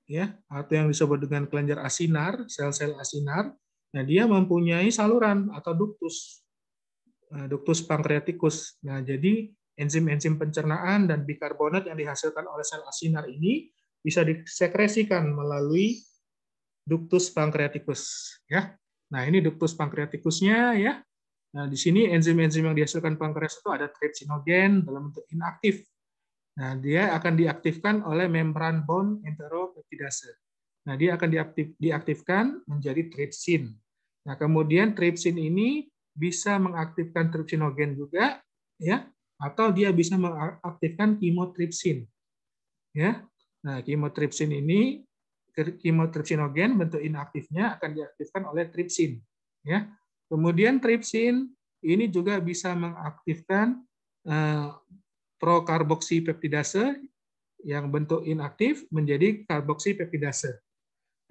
ya atau yang disebut dengan kelenjar asinar, sel-sel asinar Nah, dia mempunyai saluran atau duktus, eh, duktus pankreatikus. Nah, jadi enzim-enzim pencernaan dan bikarbonat yang dihasilkan oleh sel asinar ini bisa disekresikan melalui duktus pankreatikus. Ya, nah ini duktus pankreatikusnya ya. Nah, di sini enzim-enzim yang dihasilkan pankreas itu ada trypsinogen dalam bentuk inaktif. Nah, dia akan diaktifkan oleh membran bond enteropeptidase. Nah, dia akan diaktif, diaktifkan menjadi trypsin. Nah, kemudian tripsin ini bisa mengaktifkan tripsinogen juga ya atau dia bisa mengaktifkan kimotripsin. Ya. Nah, kimotripsin ini kimotripsinogen bentuk inaktifnya akan diaktifkan oleh tripsin ya. Kemudian tripsin ini juga bisa mengaktifkan eh, prokarboksipeptidase yang bentuk inaktif menjadi karboksipeptidase.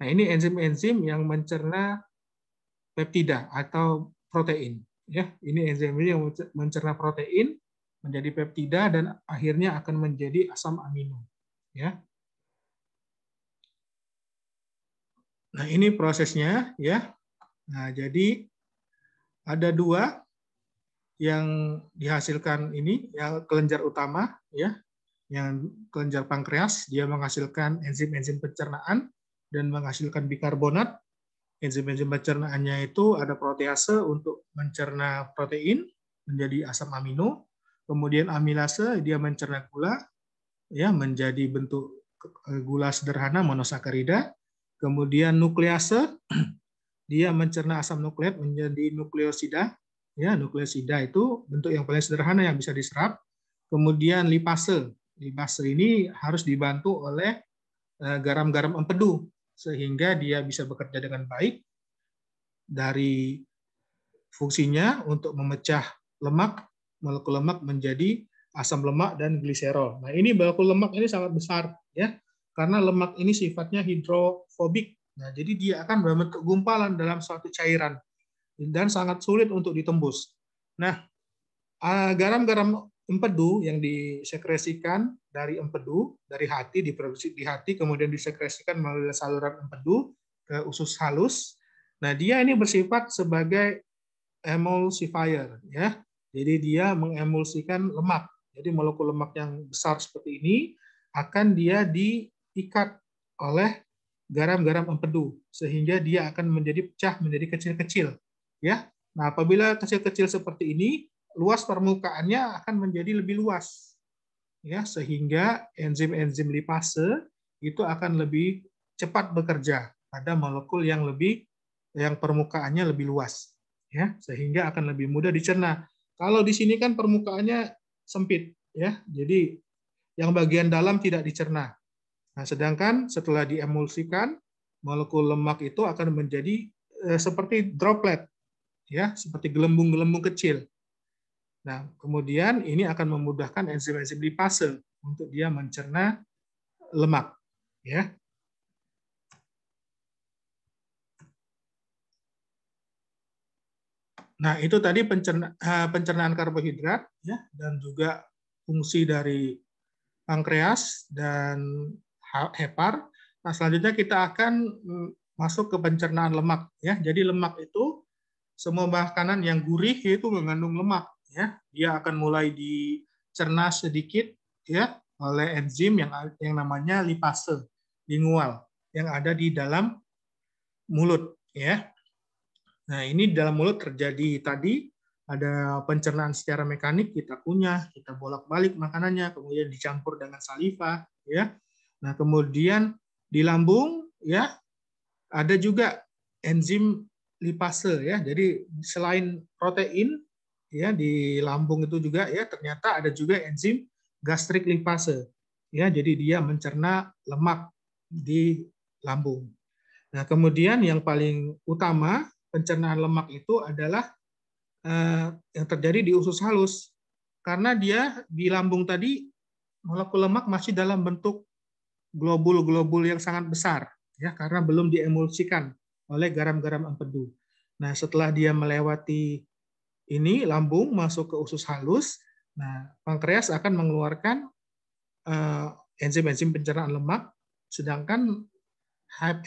Nah, ini enzim-enzim yang mencerna peptida atau protein. Ya, ini enzim yang mencerna protein menjadi peptida dan akhirnya akan menjadi asam amino. Ya. Nah, ini prosesnya ya. Nah, jadi ada dua yang dihasilkan ini ya kelenjar utama ya yang kelenjar pankreas dia menghasilkan enzim-enzim pencernaan dan menghasilkan bikarbonat enzim-enzim pencernaannya itu ada protease untuk mencerna protein menjadi asam amino, kemudian amilase dia mencerna gula ya menjadi bentuk eh, gula sederhana monosakarida, kemudian nuklease dia mencerna asam nukleat menjadi nukleosida. Ya, nukleosida itu bentuk yang paling sederhana yang bisa diserap. Kemudian lipase. Lipase ini harus dibantu oleh eh, garam-garam empedu sehingga dia bisa bekerja dengan baik dari fungsinya untuk memecah lemak, molekul lemak menjadi asam lemak dan gliserol. Nah, ini molekul lemak ini sangat besar ya, karena lemak ini sifatnya hidrofobik. Nah, jadi dia akan membentuk gumpalan dalam suatu cairan dan sangat sulit untuk ditembus. Nah, ah, garam-garam empedu yang disekresikan dari empedu dari hati diproduksi di hati kemudian disekresikan melalui saluran empedu ke usus halus. Nah, dia ini bersifat sebagai emulsifier ya. Jadi dia mengemulsikan lemak. Jadi molekul lemak yang besar seperti ini akan dia diikat oleh garam-garam empedu sehingga dia akan menjadi pecah menjadi kecil-kecil ya. Nah, apabila kecil-kecil seperti ini luas permukaannya akan menjadi lebih luas. Ya, sehingga enzim-enzim lipase itu akan lebih cepat bekerja pada molekul yang lebih yang permukaannya lebih luas ya sehingga akan lebih mudah dicerna. Kalau di sini kan permukaannya sempit ya. Jadi yang bagian dalam tidak dicerna. Nah, sedangkan setelah diemulsikan molekul lemak itu akan menjadi eh, seperti droplet ya, seperti gelembung-gelembung kecil. Nah, kemudian ini akan memudahkan enzim-enzim lipase untuk dia mencerna lemak, ya. Nah, itu tadi pencerna, eh, pencernaan karbohidrat ya dan juga fungsi dari pankreas dan hepar. Nah, selanjutnya kita akan mm, masuk ke pencernaan lemak ya. Jadi lemak itu semua makanan yang gurih itu mengandung lemak ya dia akan mulai dicerna sedikit ya oleh enzim yang yang namanya lipase lingual yang ada di dalam mulut ya nah ini dalam mulut terjadi tadi ada pencernaan secara mekanik kita punya kita bolak balik makanannya kemudian dicampur dengan saliva ya nah kemudian di lambung ya ada juga enzim lipase ya jadi selain protein ya di lambung itu juga ya ternyata ada juga enzim gastrik lipase ya jadi dia mencerna lemak di lambung. Nah kemudian yang paling utama pencernaan lemak itu adalah eh, yang terjadi di usus halus karena dia di lambung tadi molekul lemak masih dalam bentuk globul-globul yang sangat besar ya karena belum diemulsikan oleh garam-garam empedu. Nah, setelah dia melewati ini lambung masuk ke usus halus. Nah, pankreas akan mengeluarkan eh, enzim-enzim pencernaan lemak, sedangkan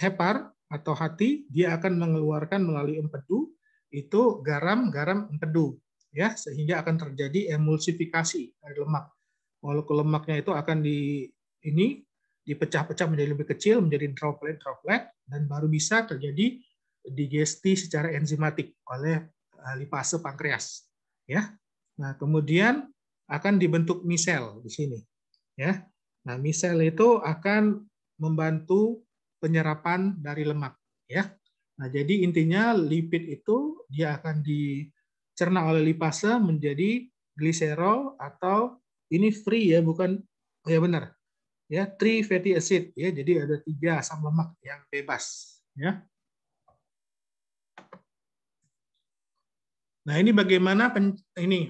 hepar atau hati dia akan mengeluarkan melalui empedu itu garam-garam empedu ya sehingga akan terjadi emulsifikasi dari lemak. Molekul lemaknya itu akan di ini dipecah-pecah menjadi lebih kecil menjadi droplet-droplet dan baru bisa terjadi digesti secara enzimatik oleh lipase pankreas. Ya. Nah, kemudian akan dibentuk misel di sini. Ya. Nah, misel itu akan membantu penyerapan dari lemak, ya. Nah, jadi intinya lipid itu dia akan dicerna oleh lipase menjadi gliserol atau ini free ya, bukan oh ya benar. Ya, tri fatty acid ya. Jadi ada tiga asam lemak yang bebas, ya. Nah, ini bagaimana pen, ini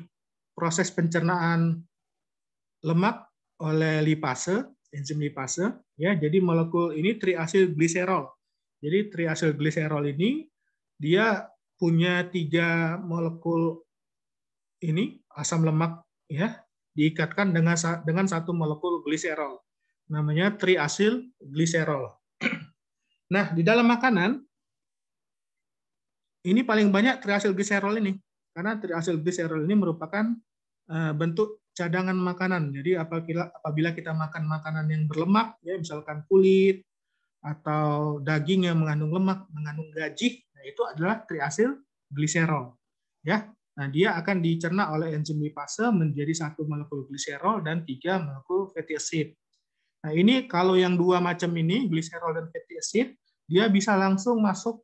proses pencernaan lemak oleh lipase, enzim lipase ya. Jadi molekul ini triasil gliserol. Jadi triasil gliserol ini dia punya tiga molekul ini asam lemak ya diikatkan dengan dengan satu molekul gliserol namanya triasil gliserol. Nah, di dalam makanan ini paling banyak triasil gliserol ini. Karena hasil glycerol ini merupakan eh, bentuk cadangan makanan. Jadi apabila apabila kita makan makanan yang berlemak, ya misalkan kulit atau daging yang mengandung lemak, mengandung gaji, nah itu adalah triasil gliserol. Ya, nah dia akan dicerna oleh enzim lipase menjadi satu molekul gliserol dan tiga molekul fatty acid. Nah ini kalau yang dua macam ini gliserol dan fatty acid, dia bisa langsung masuk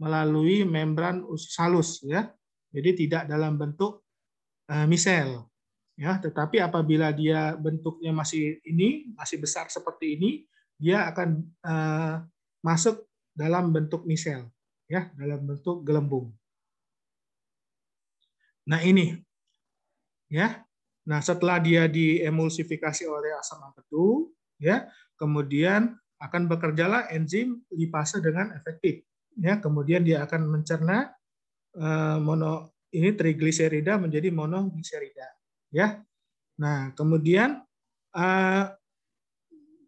melalui membran usus halus ya jadi tidak dalam bentuk eh, misel. Ya, tetapi apabila dia bentuknya masih ini, masih besar seperti ini, dia akan eh, masuk dalam bentuk misel, ya, dalam bentuk gelembung. Nah, ini. Ya. Nah, setelah dia diemulsifikasi oleh asam ampedu, ya, kemudian akan bekerjalah enzim lipase dengan efektif. Ya, kemudian dia akan mencerna Eh, mono ini trigliserida menjadi monogliserida ya. Nah, kemudian uh,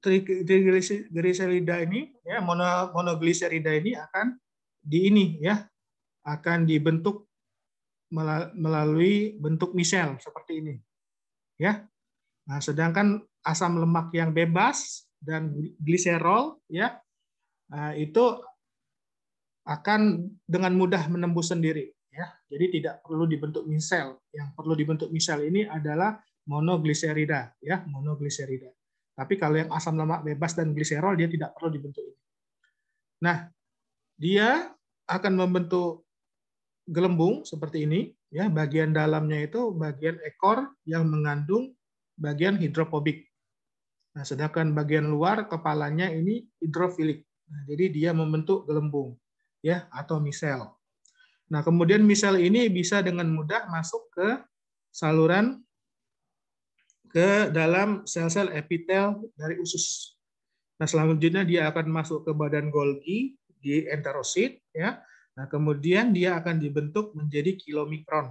trigliserida ini ya mono, monogliserida ini akan di ini ya akan dibentuk melalui bentuk misel seperti ini. Ya. Nah, sedangkan asam lemak yang bebas dan gliserol ya eh, itu akan dengan mudah menembus sendiri ya. Jadi tidak perlu dibentuk misel. Yang perlu dibentuk misel ini adalah monogliserida ya, monogliserida. Tapi kalau yang asam lemak bebas dan gliserol dia tidak perlu dibentuk ini. Nah, dia akan membentuk gelembung seperti ini ya, bagian dalamnya itu bagian ekor yang mengandung bagian hidrofobik. Nah, sedangkan bagian luar kepalanya ini hidrofilik. Nah, jadi dia membentuk gelembung ya atau misel. Nah, kemudian misel ini bisa dengan mudah masuk ke saluran ke dalam sel-sel epitel dari usus. Nah, selanjutnya dia akan masuk ke badan Golgi di enterosit ya. Nah, kemudian dia akan dibentuk menjadi kilomikron.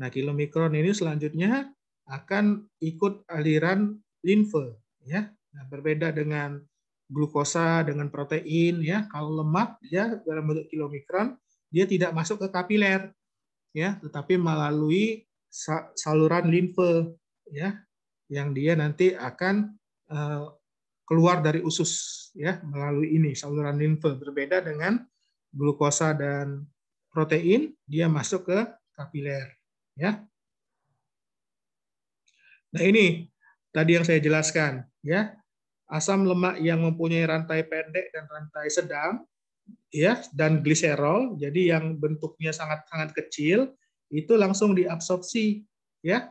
Nah, kilomikron ini selanjutnya akan ikut aliran limfe ya. Nah, berbeda dengan glukosa dengan protein ya. Kalau lemak dia ya, dalam bentuk kilomikron dia tidak masuk ke kapiler ya, tetapi melalui saluran limfe ya yang dia nanti akan eh, keluar dari usus ya melalui ini saluran limfe berbeda dengan glukosa dan protein dia masuk ke kapiler ya. Nah ini tadi yang saya jelaskan ya asam lemak yang mempunyai rantai pendek dan rantai sedang ya dan gliserol jadi yang bentuknya sangat sangat kecil itu langsung diabsorpsi ya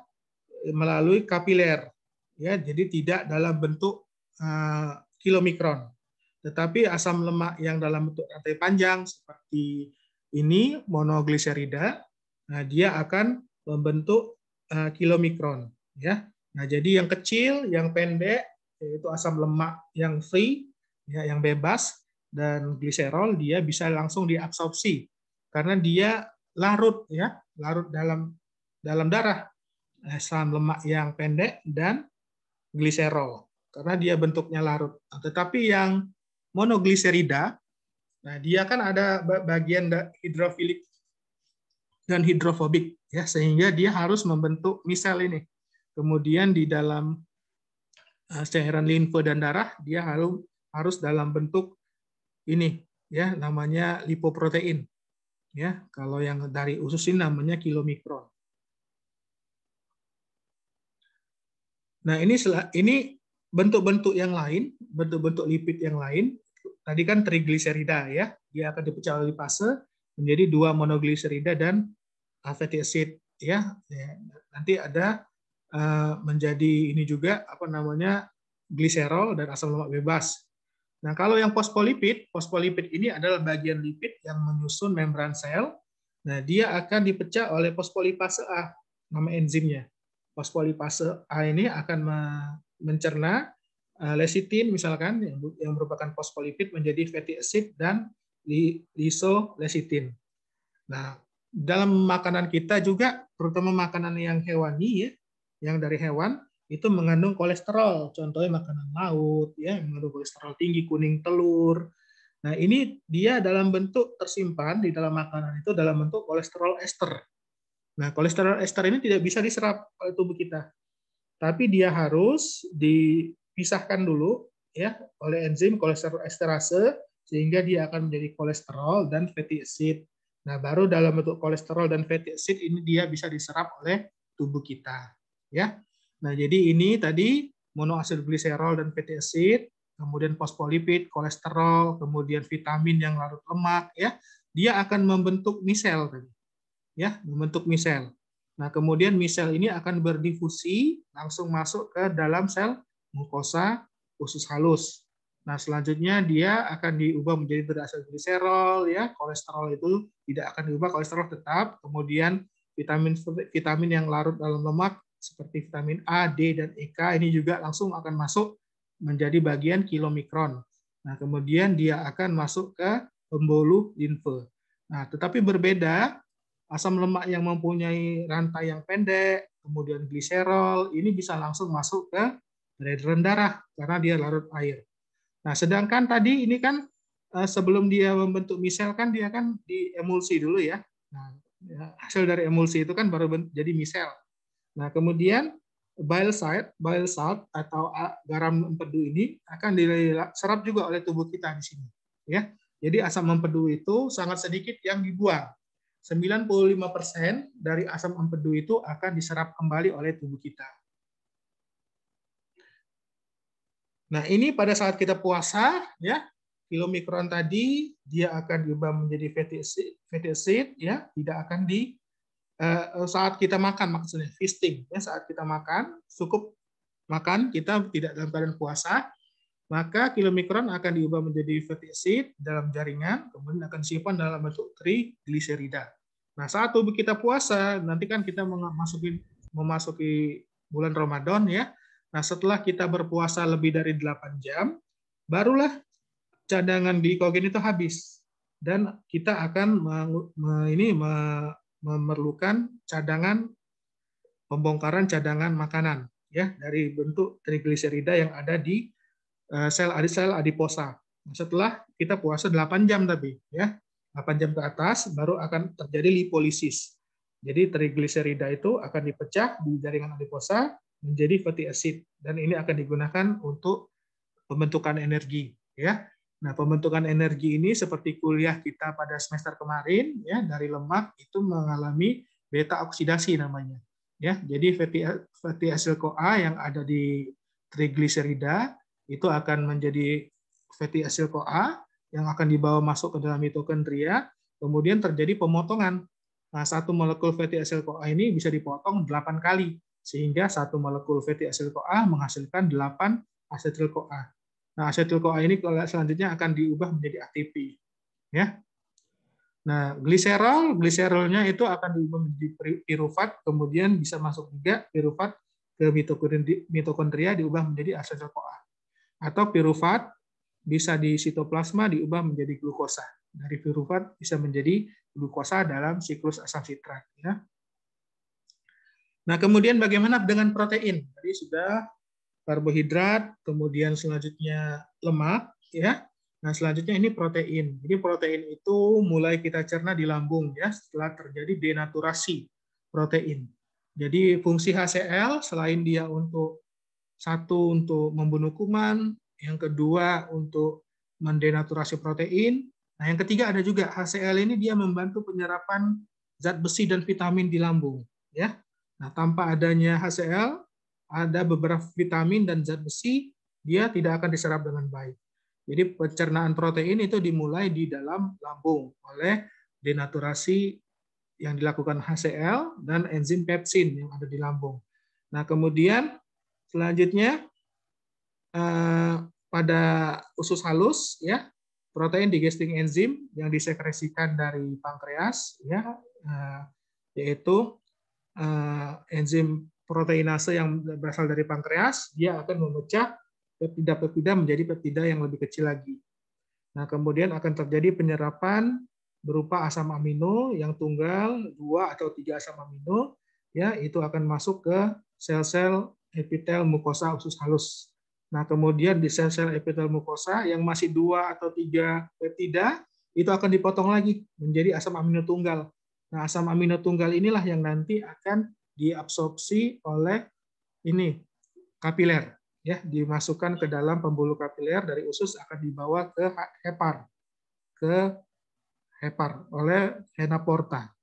melalui kapiler ya jadi tidak dalam bentuk uh, kilomikron tetapi asam lemak yang dalam bentuk rantai panjang seperti ini monogliserida nah dia akan membentuk uh, kilomikron ya nah jadi yang kecil yang pendek yaitu asam lemak yang free, ya, yang bebas, dan gliserol dia bisa langsung diabsorpsi karena dia larut ya, larut dalam dalam darah asam lemak yang pendek dan gliserol karena dia bentuknya larut. tetapi yang monogliserida, nah dia kan ada bagian hidrofilik dan hidrofobik ya sehingga dia harus membentuk misal ini. Kemudian di dalam Eh, cairan limfe dan darah dia harus harus dalam bentuk ini ya namanya lipoprotein ya kalau yang dari usus ini namanya kilomikron nah ini ini bentuk-bentuk yang lain bentuk-bentuk lipid yang lain tadi kan trigliserida ya dia akan dipecah oleh lipase menjadi dua monogliserida dan fatty acid ya. ya nanti ada Eh, menjadi ini juga apa namanya gliserol dan asam lemak bebas. Nah, kalau yang fosfolipid, fosfolipid ini adalah bagian lipid yang menyusun membran sel. Nah, dia akan dipecah oleh fosfolipase A, nama enzimnya. Fosfolipase A ini akan mencerna eh, lecithin misalkan yang merupakan fosfolipid menjadi fatty acid dan lisolesitin. Nah, dalam makanan kita juga, terutama makanan yang hewani ya, yang dari hewan itu mengandung kolesterol, contohnya makanan laut, ya, mengandung kolesterol tinggi, kuning telur. Nah, ini dia dalam bentuk tersimpan di dalam makanan itu dalam bentuk kolesterol ester. Nah, kolesterol ester ini tidak bisa diserap oleh tubuh kita. Tapi dia harus dipisahkan dulu ya oleh enzim kolesterol esterase sehingga dia akan menjadi kolesterol dan fatty acid. Nah, baru dalam bentuk kolesterol dan fatty acid ini dia bisa diserap oleh tubuh kita ya. Nah, jadi ini tadi monoasid gliserol dan fatty acid, kemudian fosfolipid, kolesterol, kemudian vitamin yang larut lemak ya, dia akan membentuk misel tadi. Ya, membentuk misel. Nah, kemudian misel ini akan berdifusi langsung masuk ke dalam sel mukosa usus halus. Nah, selanjutnya dia akan diubah menjadi berasid gliserol ya, kolesterol itu tidak akan diubah kolesterol tetap, kemudian vitamin vitamin yang larut dalam lemak seperti vitamin A, D, dan EK, ini juga langsung akan masuk menjadi bagian kilomikron. Nah, kemudian dia akan masuk ke pembuluh limfe. Nah, tetapi berbeda asam lemak yang mempunyai rantai yang pendek, kemudian gliserol, ini bisa langsung masuk ke peredaran darah karena dia larut air. Nah, sedangkan tadi ini kan eh, sebelum dia membentuk misel kan dia kan diemulsi dulu ya. Nah, ya, hasil dari emulsi itu kan baru jadi misel. Nah, kemudian bile salt, bile salt atau garam empedu ini akan diserap juga oleh tubuh kita di sini, ya. Jadi asam empedu itu sangat sedikit yang dibuang. 95% dari asam empedu itu akan diserap kembali oleh tubuh kita. Nah, ini pada saat kita puasa ya, kilomikron tadi dia akan diubah menjadi fatty acid, fatty acid ya, tidak akan di Eh, eh, saat kita makan maksudnya feasting ya saat kita makan cukup makan kita tidak dalam keadaan puasa maka kilomikron akan diubah menjadi fatty acid dalam jaringan kemudian akan disimpan dalam bentuk trigliserida. Nah saat tubuh kita puasa nanti kan kita memasuki memasuki bulan Ramadan ya. Nah setelah kita berpuasa lebih dari 8 jam barulah cadangan glikogen itu habis dan kita akan ini memerlukan cadangan pembongkaran cadangan makanan ya dari bentuk trigliserida yang ada di eh, sel sel adiposa. Nah, setelah kita puasa 8 jam tapi ya 8 jam ke atas baru akan terjadi lipolisis. Jadi trigliserida itu akan dipecah di jaringan adiposa menjadi fatty acid dan ini akan digunakan untuk pembentukan energi ya. Nah, pembentukan energi ini seperti kuliah kita pada semester kemarin ya dari lemak itu mengalami beta oksidasi namanya. Ya, jadi fatty, fatty acid CoA yang ada di trigliserida itu akan menjadi fatty acid CoA yang akan dibawa masuk ke dalam mitokondria, kemudian terjadi pemotongan. Nah, satu molekul fatty acid CoA ini bisa dipotong 8 kali sehingga satu molekul fatty acid CoA menghasilkan 8 acetyl CoA. Nah, asetil CoA ini selanjutnya akan diubah menjadi ATP. Ya. Nah, gliserol, gliserolnya itu akan diubah menjadi piruvat kemudian bisa masuk juga piruvat ke mitokondria diubah menjadi asetil CoA. Atau piruvat bisa di sitoplasma diubah menjadi glukosa. Dari piruvat bisa menjadi glukosa dalam siklus asam sitrat. Ya. Nah, kemudian bagaimana dengan protein? Tadi sudah karbohidrat, kemudian selanjutnya lemak, ya. Nah, selanjutnya ini protein. Jadi protein itu mulai kita cerna di lambung ya setelah terjadi denaturasi protein. Jadi fungsi HCl selain dia untuk satu untuk membunuh kuman, yang kedua untuk mendenaturasi protein. Nah, yang ketiga ada juga HCl ini dia membantu penyerapan zat besi dan vitamin di lambung ya. Nah, tanpa adanya HCl ada beberapa vitamin dan zat besi, dia tidak akan diserap dengan baik. Jadi pencernaan protein itu dimulai di dalam lambung oleh denaturasi yang dilakukan HCl dan enzim pepsin yang ada di lambung. Nah, kemudian selanjutnya eh, pada usus halus ya, protein digesting enzim yang disekresikan dari pankreas ya eh, yaitu eh, enzim proteinase yang berasal dari pankreas, dia akan memecah peptida-peptida menjadi peptida yang lebih kecil lagi. Nah, kemudian akan terjadi penyerapan berupa asam amino yang tunggal, dua atau tiga asam amino, ya itu akan masuk ke sel-sel epitel mukosa usus halus. Nah, kemudian di sel-sel epitel mukosa yang masih dua atau tiga peptida, itu akan dipotong lagi menjadi asam amino tunggal. Nah, asam amino tunggal inilah yang nanti akan diabsorpsi oleh ini kapiler ya dimasukkan ke dalam pembuluh kapiler dari usus akan dibawa ke hepar ke hepar oleh vena porta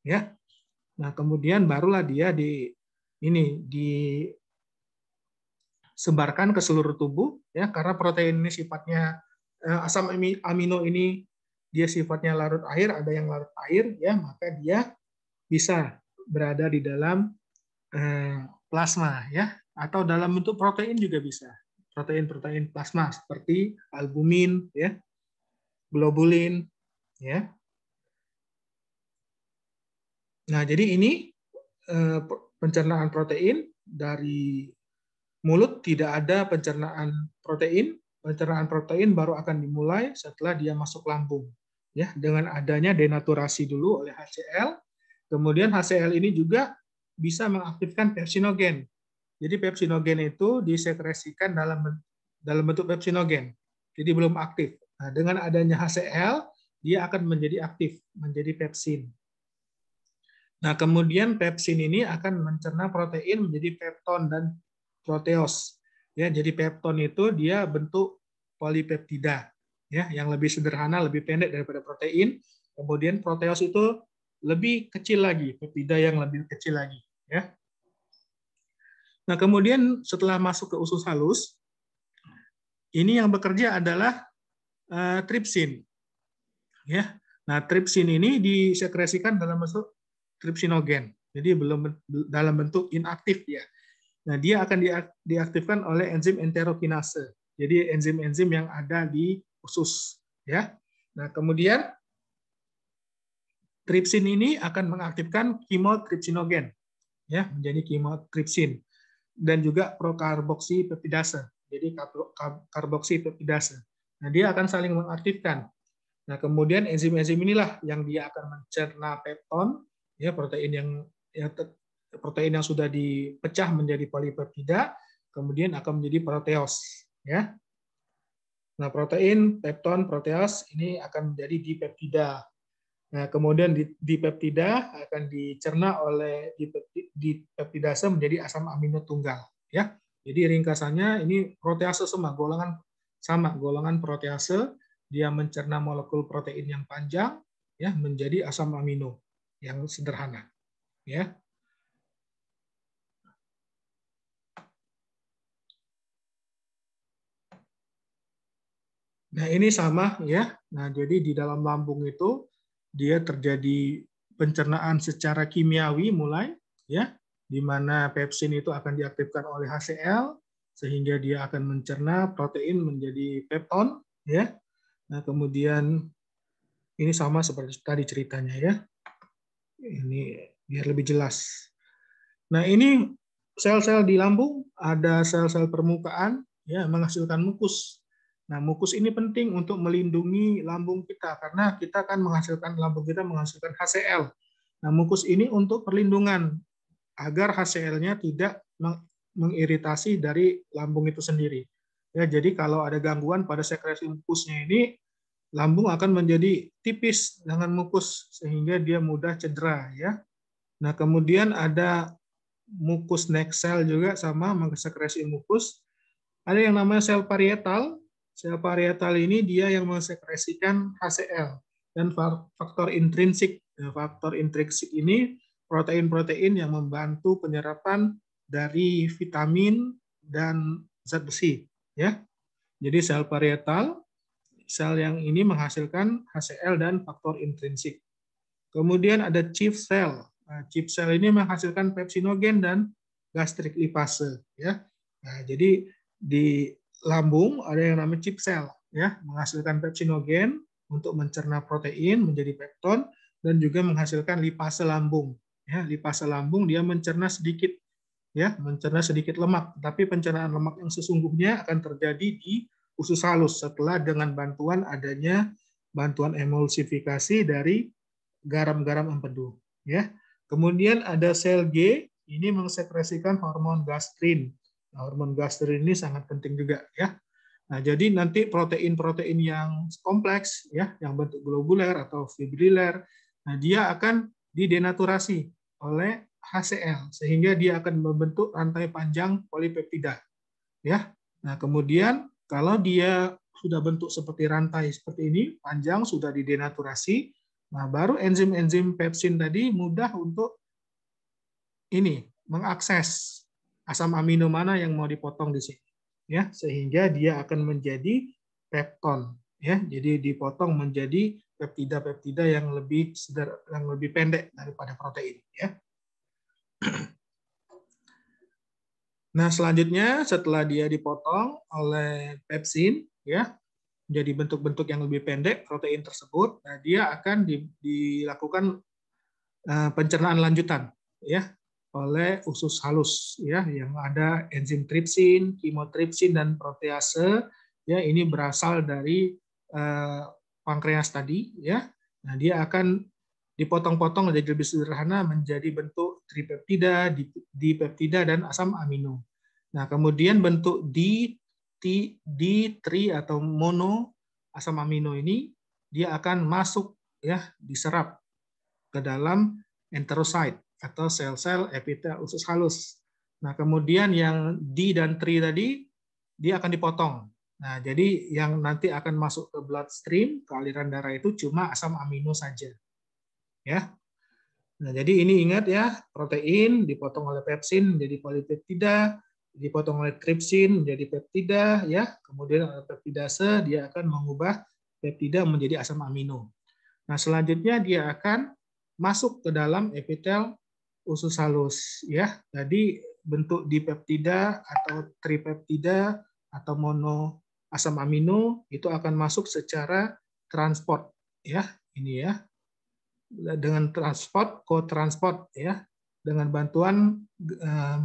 ya nah kemudian barulah dia di ini disebarkan ke seluruh tubuh ya karena protein ini sifatnya eh, asam amino ini dia sifatnya larut air ada yang larut air ya maka dia bisa berada di dalam eh, plasma ya atau dalam bentuk protein juga bisa protein-protein plasma seperti albumin ya globulin ya nah jadi ini eh, pencernaan protein dari mulut tidak ada pencernaan protein pencernaan protein baru akan dimulai setelah dia masuk lambung ya dengan adanya denaturasi dulu oleh HCl Kemudian HCl ini juga bisa mengaktifkan pepsinogen. Jadi pepsinogen itu disekresikan dalam dalam bentuk pepsinogen. Jadi belum aktif. Nah, dengan adanya HCl, dia akan menjadi aktif, menjadi pepsin. Nah, kemudian pepsin ini akan mencerna protein menjadi pepton dan proteos. Ya, jadi pepton itu dia bentuk polipeptida ya, yang lebih sederhana, lebih pendek daripada protein. Kemudian proteos itu lebih kecil lagi, peptida yang lebih kecil lagi, ya. Nah, kemudian setelah masuk ke usus halus, ini yang bekerja adalah uh, tripsin. Ya. Nah, tripsin ini disekresikan dalam bentuk tripsinogen. Jadi belum dalam bentuk inaktif ya. Nah, dia akan diaktifkan oleh enzim enterokinase. Jadi enzim-enzim yang ada di usus ya. Nah, kemudian Tripsin ini akan mengaktifkan kimotripsinogen, ya menjadi kimotripsin dan juga prokarboksipeptidase, jadi karboksipeptidase. Nah, dia akan saling mengaktifkan. Nah, kemudian enzim-enzim inilah yang dia akan mencerna pepton, ya protein yang ya, protein yang sudah dipecah menjadi polipeptida, kemudian akan menjadi proteos, ya. Nah, protein, pepton, proteos ini akan menjadi dipeptida. Nah, kemudian di, peptida akan dicerna oleh di, di peptidase menjadi asam amino tunggal, ya. Jadi ringkasannya ini protease semua, golongan sama, golongan protease dia mencerna molekul protein yang panjang ya menjadi asam amino yang sederhana, ya. Nah, ini sama ya. Nah, jadi di dalam lambung itu dia terjadi pencernaan secara kimiawi mulai ya di mana pepsin itu akan diaktifkan oleh HCl sehingga dia akan mencerna protein menjadi pepton ya. Nah, kemudian ini sama seperti tadi ceritanya ya. Ini biar lebih jelas. Nah, ini sel-sel di lambung ada sel-sel permukaan ya menghasilkan mukus Nah, mukus ini penting untuk melindungi lambung kita karena kita akan menghasilkan lambung kita menghasilkan HCl. Nah, mukus ini untuk perlindungan agar HCl-nya tidak mengiritasi dari lambung itu sendiri. Ya, jadi kalau ada gangguan pada sekresi mukusnya ini, lambung akan menjadi tipis dengan mukus sehingga dia mudah cedera ya. Nah, kemudian ada mukus next cell juga sama mengsekresi mukus. Ada yang namanya sel parietal Sel parietal ini dia yang mensekresikan HCl dan faktor intrinsik. Nah, faktor intrinsik ini protein-protein yang membantu penyerapan dari vitamin dan zat besi, ya. Jadi sel parietal, sel yang ini menghasilkan HCl dan faktor intrinsik. Kemudian ada chief cell. Nah, chief cell ini menghasilkan pepsinogen dan gastrik lipase, ya. Nah, jadi di lambung ada yang namanya chip cell ya, menghasilkan pepsinogen untuk mencerna protein menjadi pepton dan juga menghasilkan lipase lambung. Ya, lipase lambung dia mencerna sedikit ya, mencerna sedikit lemak, tapi pencernaan lemak yang sesungguhnya akan terjadi di usus halus setelah dengan bantuan adanya bantuan emulsifikasi dari garam-garam empedu ya. Kemudian ada sel G ini mengsekresikan hormon gastrin Nah, hormon gastrin ini sangat penting juga ya. Nah, jadi nanti protein-protein yang kompleks ya, yang bentuk globuler atau fibriler, nah dia akan didenaturasi oleh HCl sehingga dia akan membentuk rantai panjang polipeptida. Ya. Nah, kemudian kalau dia sudah bentuk seperti rantai seperti ini, panjang sudah didenaturasi, nah baru enzim-enzim pepsin tadi mudah untuk ini mengakses asam amino mana yang mau dipotong di sini ya sehingga dia akan menjadi pepton ya jadi dipotong menjadi peptida peptida yang lebih seder, yang lebih pendek daripada protein ya nah selanjutnya setelah dia dipotong oleh pepsin ya jadi bentuk-bentuk yang lebih pendek protein tersebut nah dia akan di, dilakukan eh, pencernaan lanjutan ya oleh usus halus ya yang ada enzim tripsin, kimotripsin dan protease ya ini berasal dari eh, pankreas tadi ya. Nah, dia akan dipotong-potong menjadi lebih sederhana menjadi bentuk tripeptida, dipeptida dan asam amino. Nah, kemudian bentuk di D, tri atau mono asam amino ini dia akan masuk ya diserap ke dalam enterocyte atau sel-sel epitel usus halus. Nah, kemudian yang D dan tri tadi dia akan dipotong. Nah, jadi yang nanti akan masuk ke bloodstream, ke aliran darah itu cuma asam amino saja. Ya. Nah, jadi ini ingat ya, protein dipotong oleh pepsin menjadi polipeptida, dipotong oleh tripsin menjadi peptida ya. Kemudian oleh peptidase dia akan mengubah peptida menjadi asam amino. Nah, selanjutnya dia akan masuk ke dalam epitel usus halus ya. Jadi bentuk dipeptida atau tripeptida atau mono asam amino itu akan masuk secara transport ya ini ya dengan transport co-transport ya dengan bantuan eh,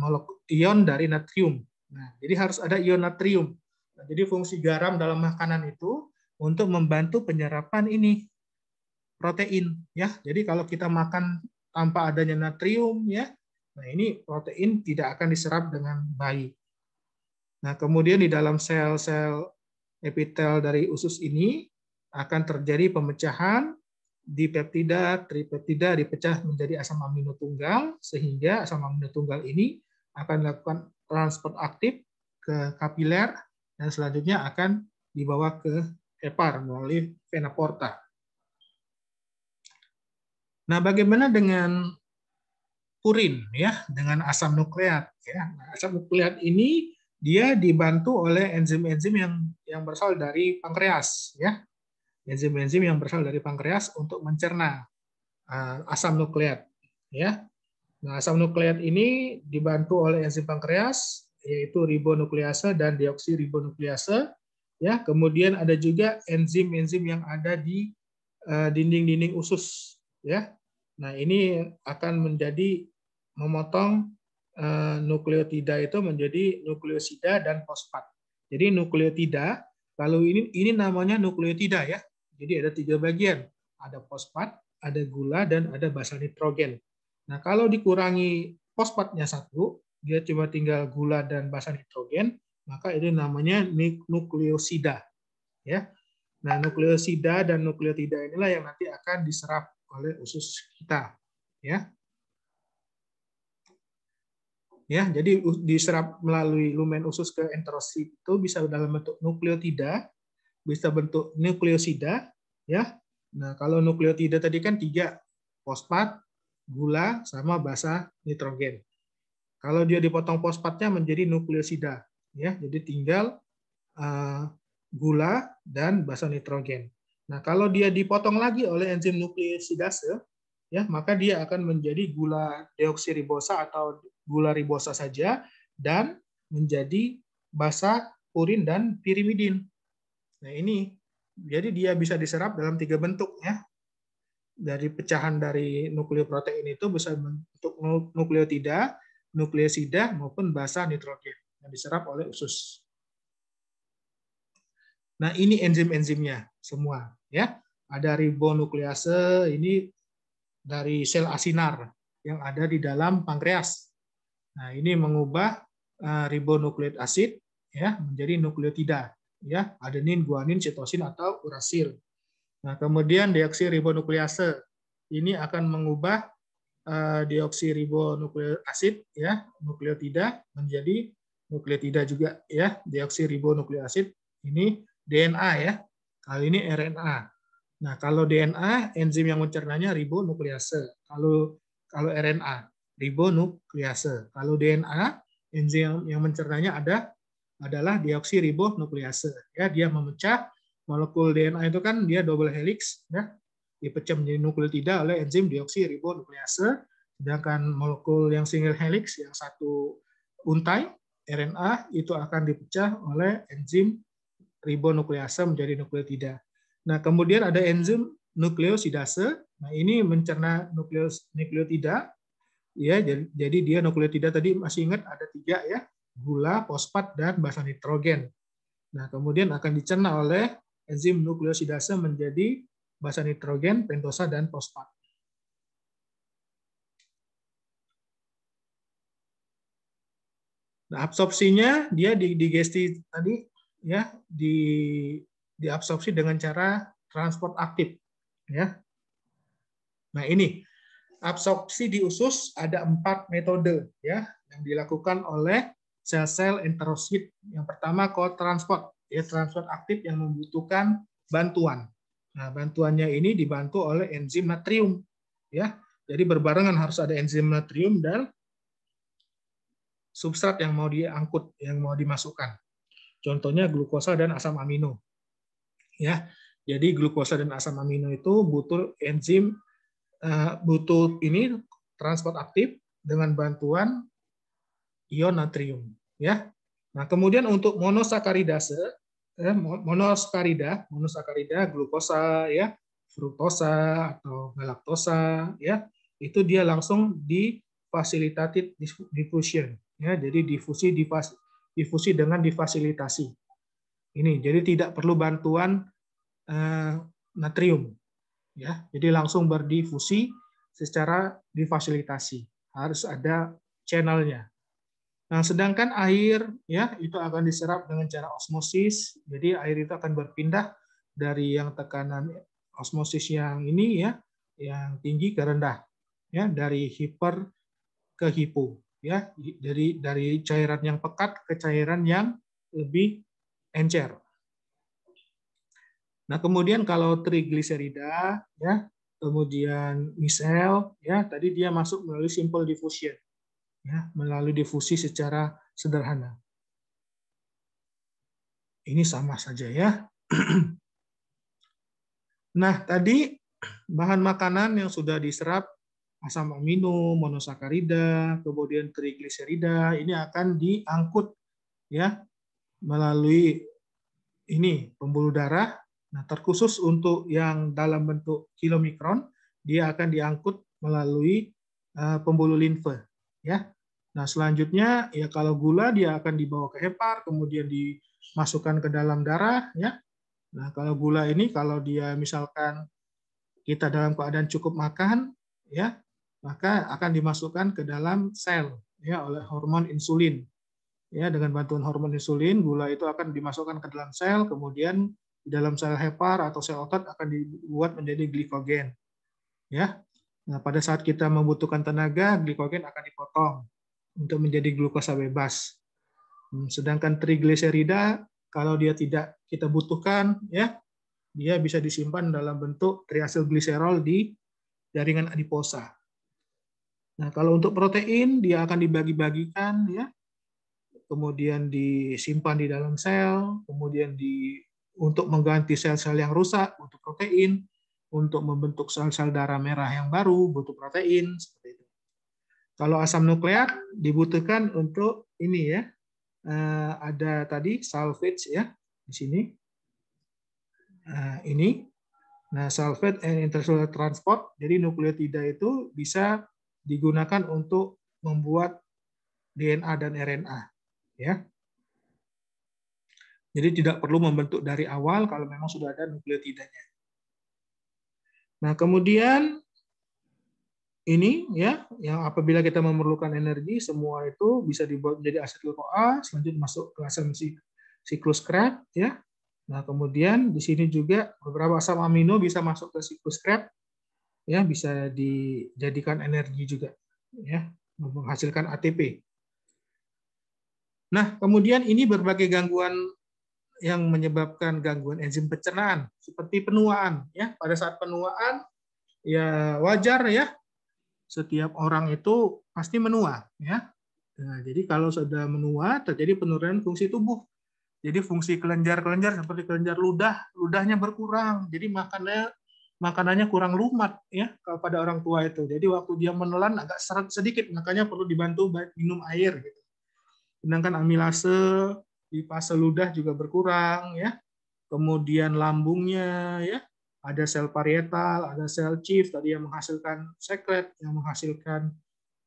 ion dari natrium. Nah, jadi harus ada ion natrium. Nah, jadi fungsi garam dalam makanan itu untuk membantu penyerapan ini protein ya. Jadi kalau kita makan tanpa adanya natrium ya. Nah, ini protein tidak akan diserap dengan baik. Nah, kemudian di dalam sel-sel epitel dari usus ini akan terjadi pemecahan di dipeptida, tripeptida dipecah menjadi asam amino tunggal sehingga asam amino tunggal ini akan dilakukan transport aktif ke kapiler dan selanjutnya akan dibawa ke hepar melalui vena porta. Nah, bagaimana dengan purin ya, dengan asam nukleat ya. Nah, asam nukleat ini dia dibantu oleh enzim-enzim yang yang berasal dari pankreas ya. Enzim-enzim yang berasal dari pankreas untuk mencerna uh, asam nukleat ya. Nah, asam nukleat ini dibantu oleh enzim pankreas yaitu ribonukleasa dan deoksiribonukleasa ya. Kemudian ada juga enzim-enzim yang ada di eh, dinding-dinding usus ya. Nah, ini akan menjadi memotong eh, nukleotida itu menjadi nukleosida dan fosfat. Jadi nukleotida, lalu ini ini namanya nukleotida ya. Jadi ada tiga bagian, ada fosfat, ada gula dan ada basa nitrogen. Nah, kalau dikurangi fosfatnya satu, dia cuma tinggal gula dan basa nitrogen, maka ini namanya nukleosida. Ya. Nah, nukleosida dan nukleotida inilah yang nanti akan diserap oleh usus kita, ya. Ya, jadi diserap melalui lumen usus ke enterosit itu bisa dalam bentuk nukleotida, bisa bentuk nukleosida, ya. Nah, kalau nukleotida tadi kan tiga, fosfat, gula, sama basa nitrogen. Kalau dia dipotong fosfatnya menjadi nukleosida, ya. Jadi tinggal uh, gula dan basa nitrogen. Nah, kalau dia dipotong lagi oleh enzim nukleosidase, ya, maka dia akan menjadi gula deoksiribosa atau gula ribosa saja dan menjadi basa, purin dan pirimidin. Nah, ini jadi dia bisa diserap dalam tiga bentuk ya. Dari pecahan dari nukleoprotein itu bisa bentuk nukleotida, nukleosida maupun basa nitrogen yang diserap oleh usus. Nah, ini enzim-enzimnya semua ya. Ada ribonuklease ini dari sel asinar yang ada di dalam pankreas. Nah, ini mengubah eh, ribonukleat asid ya menjadi nukleotida ya, adenin, guanin, sitosin atau urasil. Nah, kemudian deoksiribonuklease ini akan mengubah eh, deoksiribonukleik asid ya, nukleotida menjadi nukleotida juga ya, ribonukleat asid ini DNA ya. Kali ini RNA. Nah, kalau DNA, enzim yang mencernanya ribonuklease. Kalau kalau RNA, ribonuklease. Kalau DNA, enzim yang mencernanya ada adalah deoksiribonuklease. Ya, dia memecah molekul DNA itu kan dia double helix ya. Dipecah menjadi nukleotida oleh enzim deoksiribonuklease, sedangkan molekul yang single helix yang satu untai RNA itu akan dipecah oleh enzim ribonukleasa menjadi nukleotida. Nah, kemudian ada enzim nukleosidase. Nah, ini mencerna nukleos, nukleotida. Ya, jadi, dia nukleotida tadi masih ingat ada tiga ya, gula, fosfat, dan basa nitrogen. Nah, kemudian akan dicerna oleh enzim nukleosidase menjadi basa nitrogen, pentosa, dan fosfat. Nah, absorpsinya dia digesti tadi ya di diabsorpsi dengan cara transport aktif ya. Nah, ini absorpsi di usus ada empat metode ya yang dilakukan oleh sel-sel enterosit. Yang pertama co-transport, ya transport aktif yang membutuhkan bantuan. Nah, bantuannya ini dibantu oleh enzim natrium ya. Jadi berbarengan harus ada enzim natrium dan substrat yang mau diangkut, yang mau dimasukkan. Contohnya glukosa dan asam amino. Ya. Jadi glukosa dan asam amino itu butuh enzim eh, butuh ini transport aktif dengan bantuan ion natrium ya. Nah, kemudian untuk monosakarida, eh, monosakarida, monosakarida glukosa ya, fruktosa atau galaktosa ya, itu dia langsung di facilitated diffusion ya. Jadi difusi di difusi dengan difasilitasi. Ini jadi tidak perlu bantuan eh, natrium. Ya, jadi langsung berdifusi secara difasilitasi. Harus ada channelnya. Nah, sedangkan air ya itu akan diserap dengan cara osmosis. Jadi air itu akan berpindah dari yang tekanan osmosis yang ini ya yang tinggi ke rendah ya dari hiper ke hipo ya dari dari cairan yang pekat ke cairan yang lebih encer. Nah, kemudian kalau trigliserida ya, kemudian misel ya, tadi dia masuk melalui simple diffusion. Ya, melalui difusi secara sederhana. Ini sama saja ya. nah, tadi bahan makanan yang sudah diserap asam amino, monosakarida, kemudian trigliserida ini akan diangkut ya melalui ini pembuluh darah. Nah, terkhusus untuk yang dalam bentuk kilomikron dia akan diangkut melalui uh, pembuluh limfe ya. Nah, selanjutnya ya kalau gula dia akan dibawa ke hepar, kemudian dimasukkan ke dalam darah ya. Nah, kalau gula ini kalau dia misalkan kita dalam keadaan cukup makan ya maka akan dimasukkan ke dalam sel ya oleh hormon insulin. Ya, dengan bantuan hormon insulin, gula itu akan dimasukkan ke dalam sel, kemudian di dalam sel hepar atau sel otot akan dibuat menjadi glikogen. Ya. Nah, pada saat kita membutuhkan tenaga, glikogen akan dipotong untuk menjadi glukosa bebas. Hmm, sedangkan trigliserida kalau dia tidak kita butuhkan ya, dia bisa disimpan dalam bentuk triasil gliserol di jaringan adiposa. Nah, kalau untuk protein dia akan dibagi-bagikan ya. Kemudian disimpan di dalam sel, kemudian di untuk mengganti sel-sel yang rusak butuh protein, untuk membentuk sel-sel darah merah yang baru butuh protein seperti itu. Kalau asam nukleat dibutuhkan untuk ini ya. Eh, ada tadi salvage ya di sini. Nah, ini. Nah, sulfate and intracellular transport. Jadi nukleotida itu bisa digunakan untuk membuat DNA dan RNA ya. Jadi tidak perlu membentuk dari awal kalau memang sudah ada nukleotidanya. Nah, kemudian ini ya yang apabila kita memerlukan energi semua itu bisa dibuat menjadi asetil CoA selanjutnya masuk ke asam siklus Krebs ya nah kemudian di sini juga beberapa asam amino bisa masuk ke siklus Krebs ya bisa dijadikan energi juga ya menghasilkan ATP. Nah, kemudian ini berbagai gangguan yang menyebabkan gangguan enzim pencernaan seperti penuaan ya. Pada saat penuaan ya wajar ya setiap orang itu pasti menua ya. Nah, jadi kalau sudah menua terjadi penurunan fungsi tubuh. Jadi fungsi kelenjar-kelenjar seperti kelenjar ludah, ludahnya berkurang. Jadi makannya makanannya kurang lumat ya pada orang tua itu. Jadi waktu dia menelan agak seret sedikit, makanya perlu dibantu minum air. Gitu. Sedangkan amilase di fase ludah juga berkurang ya. Kemudian lambungnya ya, ada sel parietal, ada sel chief tadi yang menghasilkan sekret, yang menghasilkan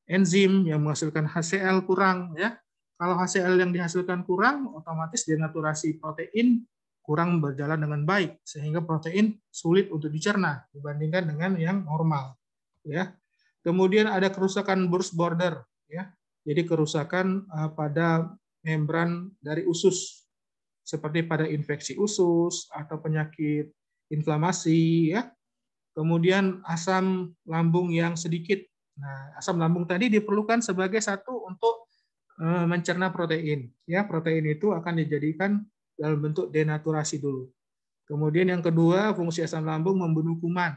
enzim, yang menghasilkan HCl kurang ya. Kalau HCl yang dihasilkan kurang, otomatis denaturasi protein kurang berjalan dengan baik sehingga protein sulit untuk dicerna dibandingkan dengan yang normal ya kemudian ada kerusakan burst border ya jadi kerusakan eh, pada membran dari usus seperti pada infeksi usus atau penyakit inflamasi ya kemudian asam lambung yang sedikit nah asam lambung tadi diperlukan sebagai satu untuk eh, mencerna protein ya protein itu akan dijadikan dalam bentuk denaturasi dulu. Kemudian yang kedua, fungsi asam lambung membunuh kuman.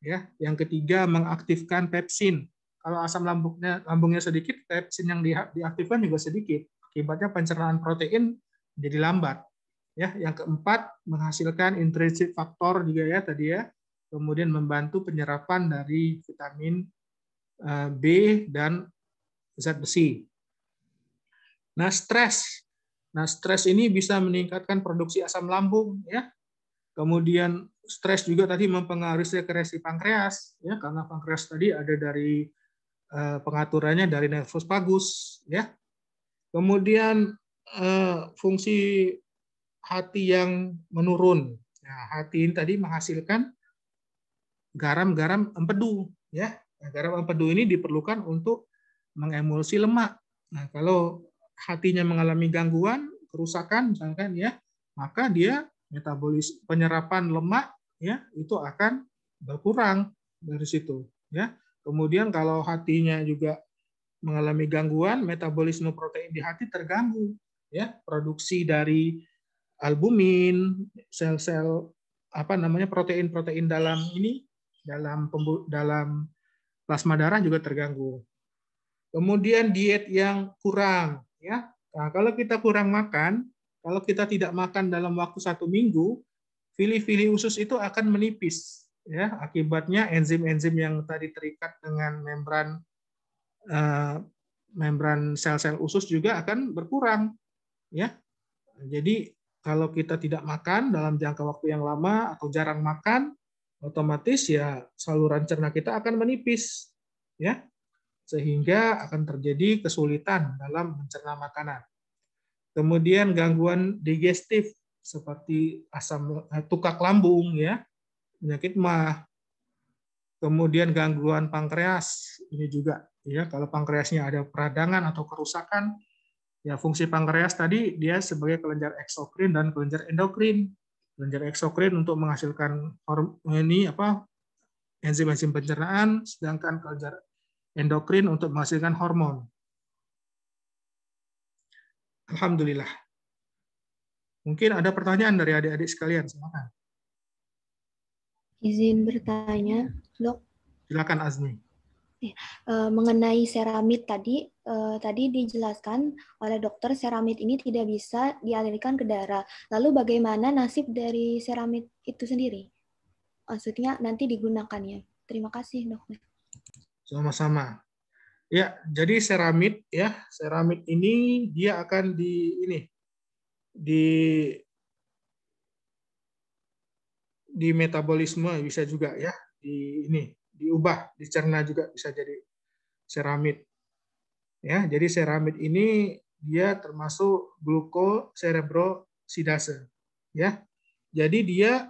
Ya, yang ketiga mengaktifkan pepsin. Kalau asam lambungnya lambungnya sedikit, pepsin yang diaktifkan juga sedikit. Akibatnya pencernaan protein jadi lambat. Ya, yang keempat menghasilkan intrinsic faktor juga ya tadi ya. Kemudian membantu penyerapan dari vitamin eh, B dan zat besi. Nah, stres Nah, stres ini bisa meningkatkan produksi asam lambung, ya. Kemudian stres juga tadi mempengaruhi sekresi pankreas, ya, karena pankreas tadi ada dari eh, pengaturannya dari nervus vagus, ya. Kemudian eh, fungsi hati yang menurun. Nah, hati ini tadi menghasilkan garam-garam empedu, ya. Nah, garam empedu ini diperlukan untuk mengemulsi lemak. Nah, kalau hatinya mengalami gangguan, kerusakan misalkan ya, maka dia metabolis penyerapan lemak ya itu akan berkurang dari situ ya. Kemudian kalau hatinya juga mengalami gangguan, metabolisme protein di hati terganggu ya, produksi dari albumin, sel-sel apa namanya protein-protein dalam ini dalam dalam plasma darah juga terganggu. Kemudian diet yang kurang ya. Nah, kalau kita kurang makan, kalau kita tidak makan dalam waktu satu minggu, fili-fili usus itu akan menipis, ya. Akibatnya enzim-enzim yang tadi terikat dengan membran uh, membran sel-sel usus juga akan berkurang, ya. Jadi kalau kita tidak makan dalam jangka waktu yang lama atau jarang makan, otomatis ya saluran cerna kita akan menipis, ya sehingga akan terjadi kesulitan dalam mencerna makanan. Kemudian gangguan digestif seperti asam eh, tukak lambung ya, penyakit mah. Kemudian gangguan pankreas ini juga ya kalau pankreasnya ada peradangan atau kerusakan ya fungsi pankreas tadi dia sebagai kelenjar eksokrin dan kelenjar endokrin. Kelenjar eksokrin untuk menghasilkan hormon ini apa enzim-enzim pencernaan, sedangkan kelenjar endokrin untuk menghasilkan hormon. Alhamdulillah. Mungkin ada pertanyaan dari adik-adik sekalian, silakan. Izin bertanya, dok. Silakan Azmi. Iya, eh, mengenai seramid tadi, eh, tadi dijelaskan oleh dokter seramid ini tidak bisa dialirkan ke darah. Lalu bagaimana nasib dari seramid itu sendiri? Maksudnya nanti digunakannya. Terima kasih dokter. Sama-sama. Ya, jadi seramit ya, seramit ini dia akan di ini di di metabolisme bisa juga ya, di ini diubah, dicerna juga bisa jadi seramit Ya, jadi seramit ini dia termasuk gluko cerebrosidase ya. Jadi dia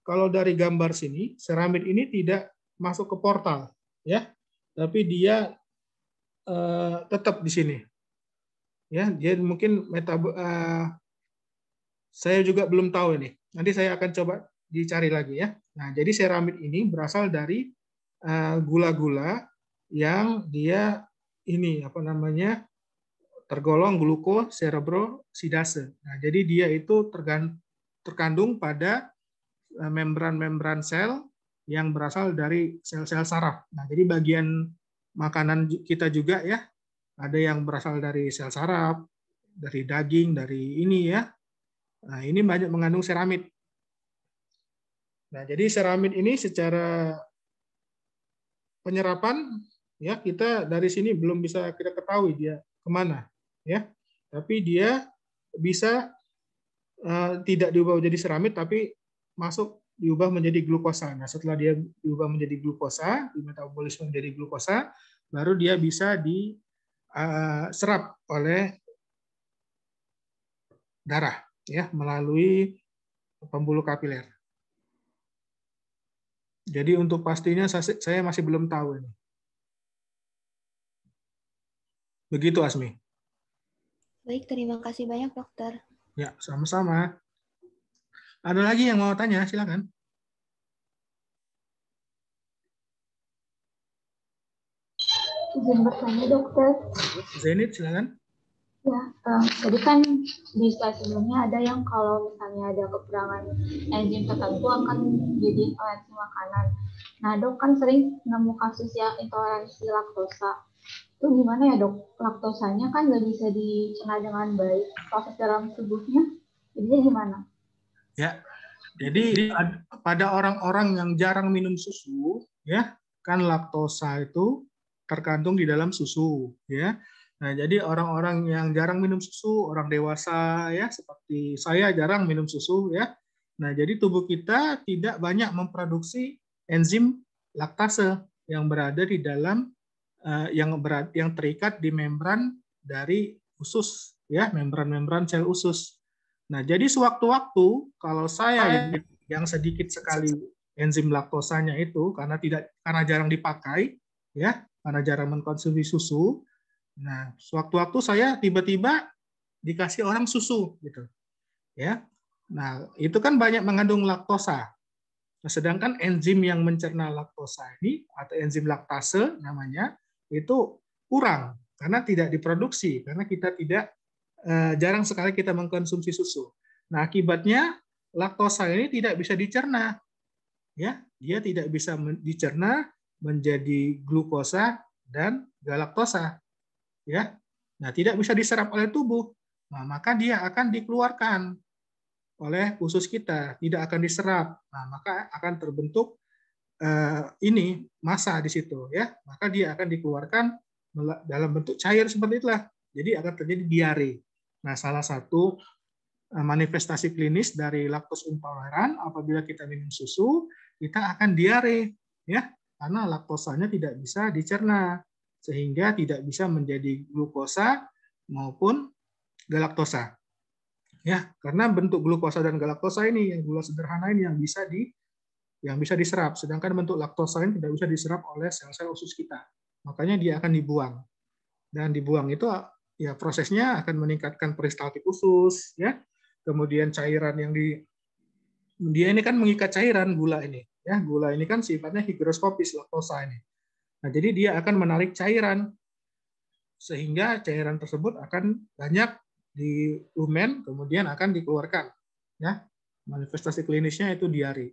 kalau dari gambar sini, seramit ini tidak masuk ke portal ya tapi dia uh, tetap di sini. Ya, dia mungkin meta uh, eh, saya juga belum tahu ini. Nanti saya akan coba dicari lagi ya. Nah, jadi ceramid ini berasal dari eh, gula-gula uh, yang dia ini apa namanya? tergolong glukoserebrosidase. Nah, jadi dia itu tergan, terkandung pada membran-membran sel yang berasal dari sel-sel saraf. Nah, jadi bagian makanan kita juga ya, ada yang berasal dari sel saraf, dari daging, dari ini ya. Nah, ini banyak mengandung ceramid. Nah, jadi ceramid ini secara penyerapan ya kita dari sini belum bisa kita ketahui dia kemana ya. Tapi dia bisa uh, tidak diubah jadi seramit, tapi masuk diubah menjadi glukosa. Nah, setelah dia diubah menjadi glukosa, dimetabolisme menjadi glukosa, baru dia bisa diserap eh, oleh darah ya melalui pembuluh kapiler. Jadi untuk pastinya saya masih belum tahu ini. Begitu Asmi. Baik, terima kasih banyak dokter. Ya, sama-sama. Ada lagi yang mau tanya? Silakan. Izin bertanya dokter. Zenit, silakan. Ya, um, eh, tadi kan di slide sebelumnya ada yang kalau misalnya ada kekurangan enzim tertentu akan jadi intoleransi makanan. Nah dok kan sering nemu kasus yang intoleransi laktosa. Itu gimana ya dok? Laktosanya kan nggak bisa dicerna dengan baik proses dalam tubuhnya. Jadi gimana? ya. Jadi pada orang-orang yang jarang minum susu, ya, kan laktosa itu terkandung di dalam susu, ya. Nah, jadi orang-orang yang jarang minum susu, orang dewasa ya seperti saya jarang minum susu ya. Nah, jadi tubuh kita tidak banyak memproduksi enzim laktase yang berada di dalam eh, yang berat yang terikat di membran dari usus ya, membran-membran sel usus. Nah, jadi sewaktu-waktu kalau saya yang, yang sedikit sekali enzim laktosanya itu karena tidak karena jarang dipakai ya, karena jarang mengkonsumsi susu. Nah, sewaktu-waktu saya tiba-tiba dikasih orang susu gitu. Ya. Nah, itu kan banyak mengandung laktosa. Nah, sedangkan enzim yang mencerna laktosa ini atau enzim laktase namanya itu kurang karena tidak diproduksi karena kita tidak Eh, jarang sekali kita mengkonsumsi susu. Nah, akibatnya laktosa ini tidak bisa dicerna. Ya, dia tidak bisa dicerna menjadi glukosa dan galaktosa. Ya. Nah, tidak bisa diserap oleh tubuh. Nah, maka dia akan dikeluarkan oleh usus kita, tidak akan diserap. Nah, maka akan terbentuk eh, ini massa di situ ya. Maka dia akan dikeluarkan dalam bentuk cair seperti itulah. Jadi akan terjadi diare Nah, salah satu eh, manifestasi klinis dari laktos intoleran apabila kita minum susu, kita akan diare ya, karena laktosanya tidak bisa dicerna sehingga tidak bisa menjadi glukosa maupun galaktosa. Ya, karena bentuk glukosa dan galaktosa ini yang gula sederhana ini yang bisa di yang bisa diserap, sedangkan bentuk laktosa ini tidak bisa diserap oleh sel-sel usus kita. Makanya dia akan dibuang. Dan dibuang itu ya prosesnya akan meningkatkan peristaltik usus ya kemudian cairan yang di dia ini kan mengikat cairan gula ini ya gula ini kan sifatnya higroskopis laktosa ini nah jadi dia akan menarik cairan sehingga cairan tersebut akan banyak di lumen kemudian akan dikeluarkan ya manifestasi klinisnya itu diare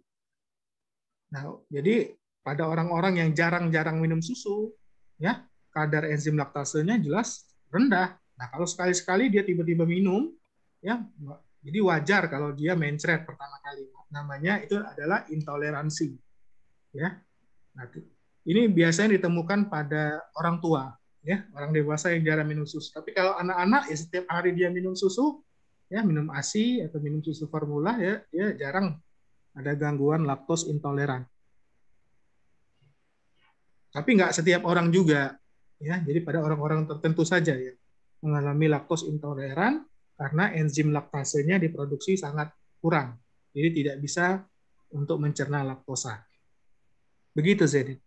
nah jadi pada orang-orang yang jarang-jarang minum susu ya kadar enzim laktasenya jelas rendah. Nah, kalau sekali-sekali dia tiba-tiba minum, ya jadi wajar kalau dia mencret pertama kali. Namanya itu adalah intoleransi. Ya. Nah, ini biasanya ditemukan pada orang tua, ya, orang dewasa yang jarang minum susu. Tapi kalau anak-anak ya setiap hari dia minum susu, ya minum ASI atau minum susu formula ya, ya jarang ada gangguan laktos intoleran. Tapi nggak setiap orang juga ya jadi pada orang-orang tertentu saja ya mengalami laktos intoleran karena enzim laktasenya diproduksi sangat kurang jadi tidak bisa untuk mencerna laktosa begitu Zedit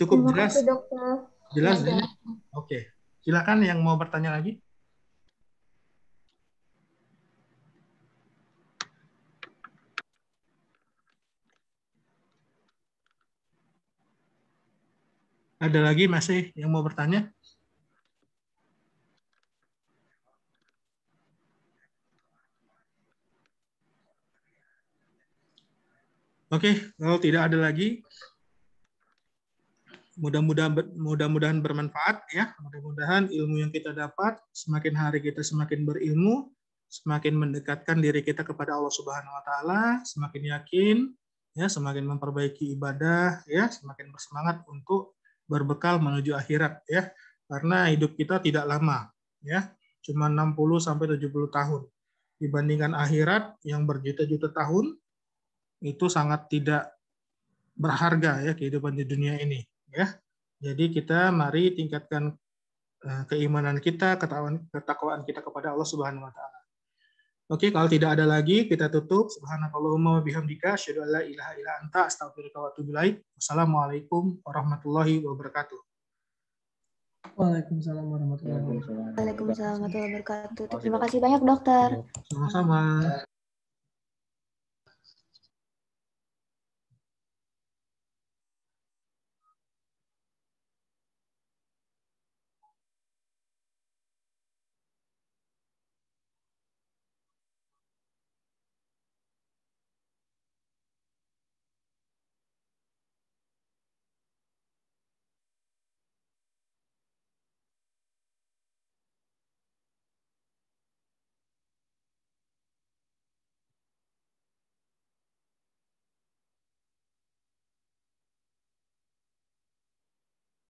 cukup jelas jelas ya. Oke silakan yang mau bertanya lagi Ada lagi masih yang mau bertanya? Oke, okay, kalau tidak ada lagi, mudah-mudahan mudah-mudahan bermanfaat ya. Mudah-mudahan ilmu yang kita dapat semakin hari kita semakin berilmu, semakin mendekatkan diri kita kepada Allah Subhanahu wa taala, semakin yakin ya, semakin memperbaiki ibadah ya, semakin bersemangat untuk berbekal menuju akhirat ya. Karena hidup kita tidak lama ya, cuma 60 sampai 70 tahun. Dibandingkan akhirat yang berjuta-juta tahun itu sangat tidak berharga ya kehidupan di dunia ini ya. Jadi kita mari tingkatkan eh, keimanan kita, ketakwaan kita kepada Allah Subhanahu wa taala. Oke, kalau tidak ada lagi, kita tutup. Subhanakallahumma wa bihamdika, syadu alla ilaha ila anta, astagfirullah wa tubulaik. Wassalamualaikum warahmatullahi wabarakatuh. Waalaikumsalam warahmatullahi wabarakatuh. Waalaikumsalam warahmatullahi wabarakatuh. Terima kasih banyak dokter. Sama-sama.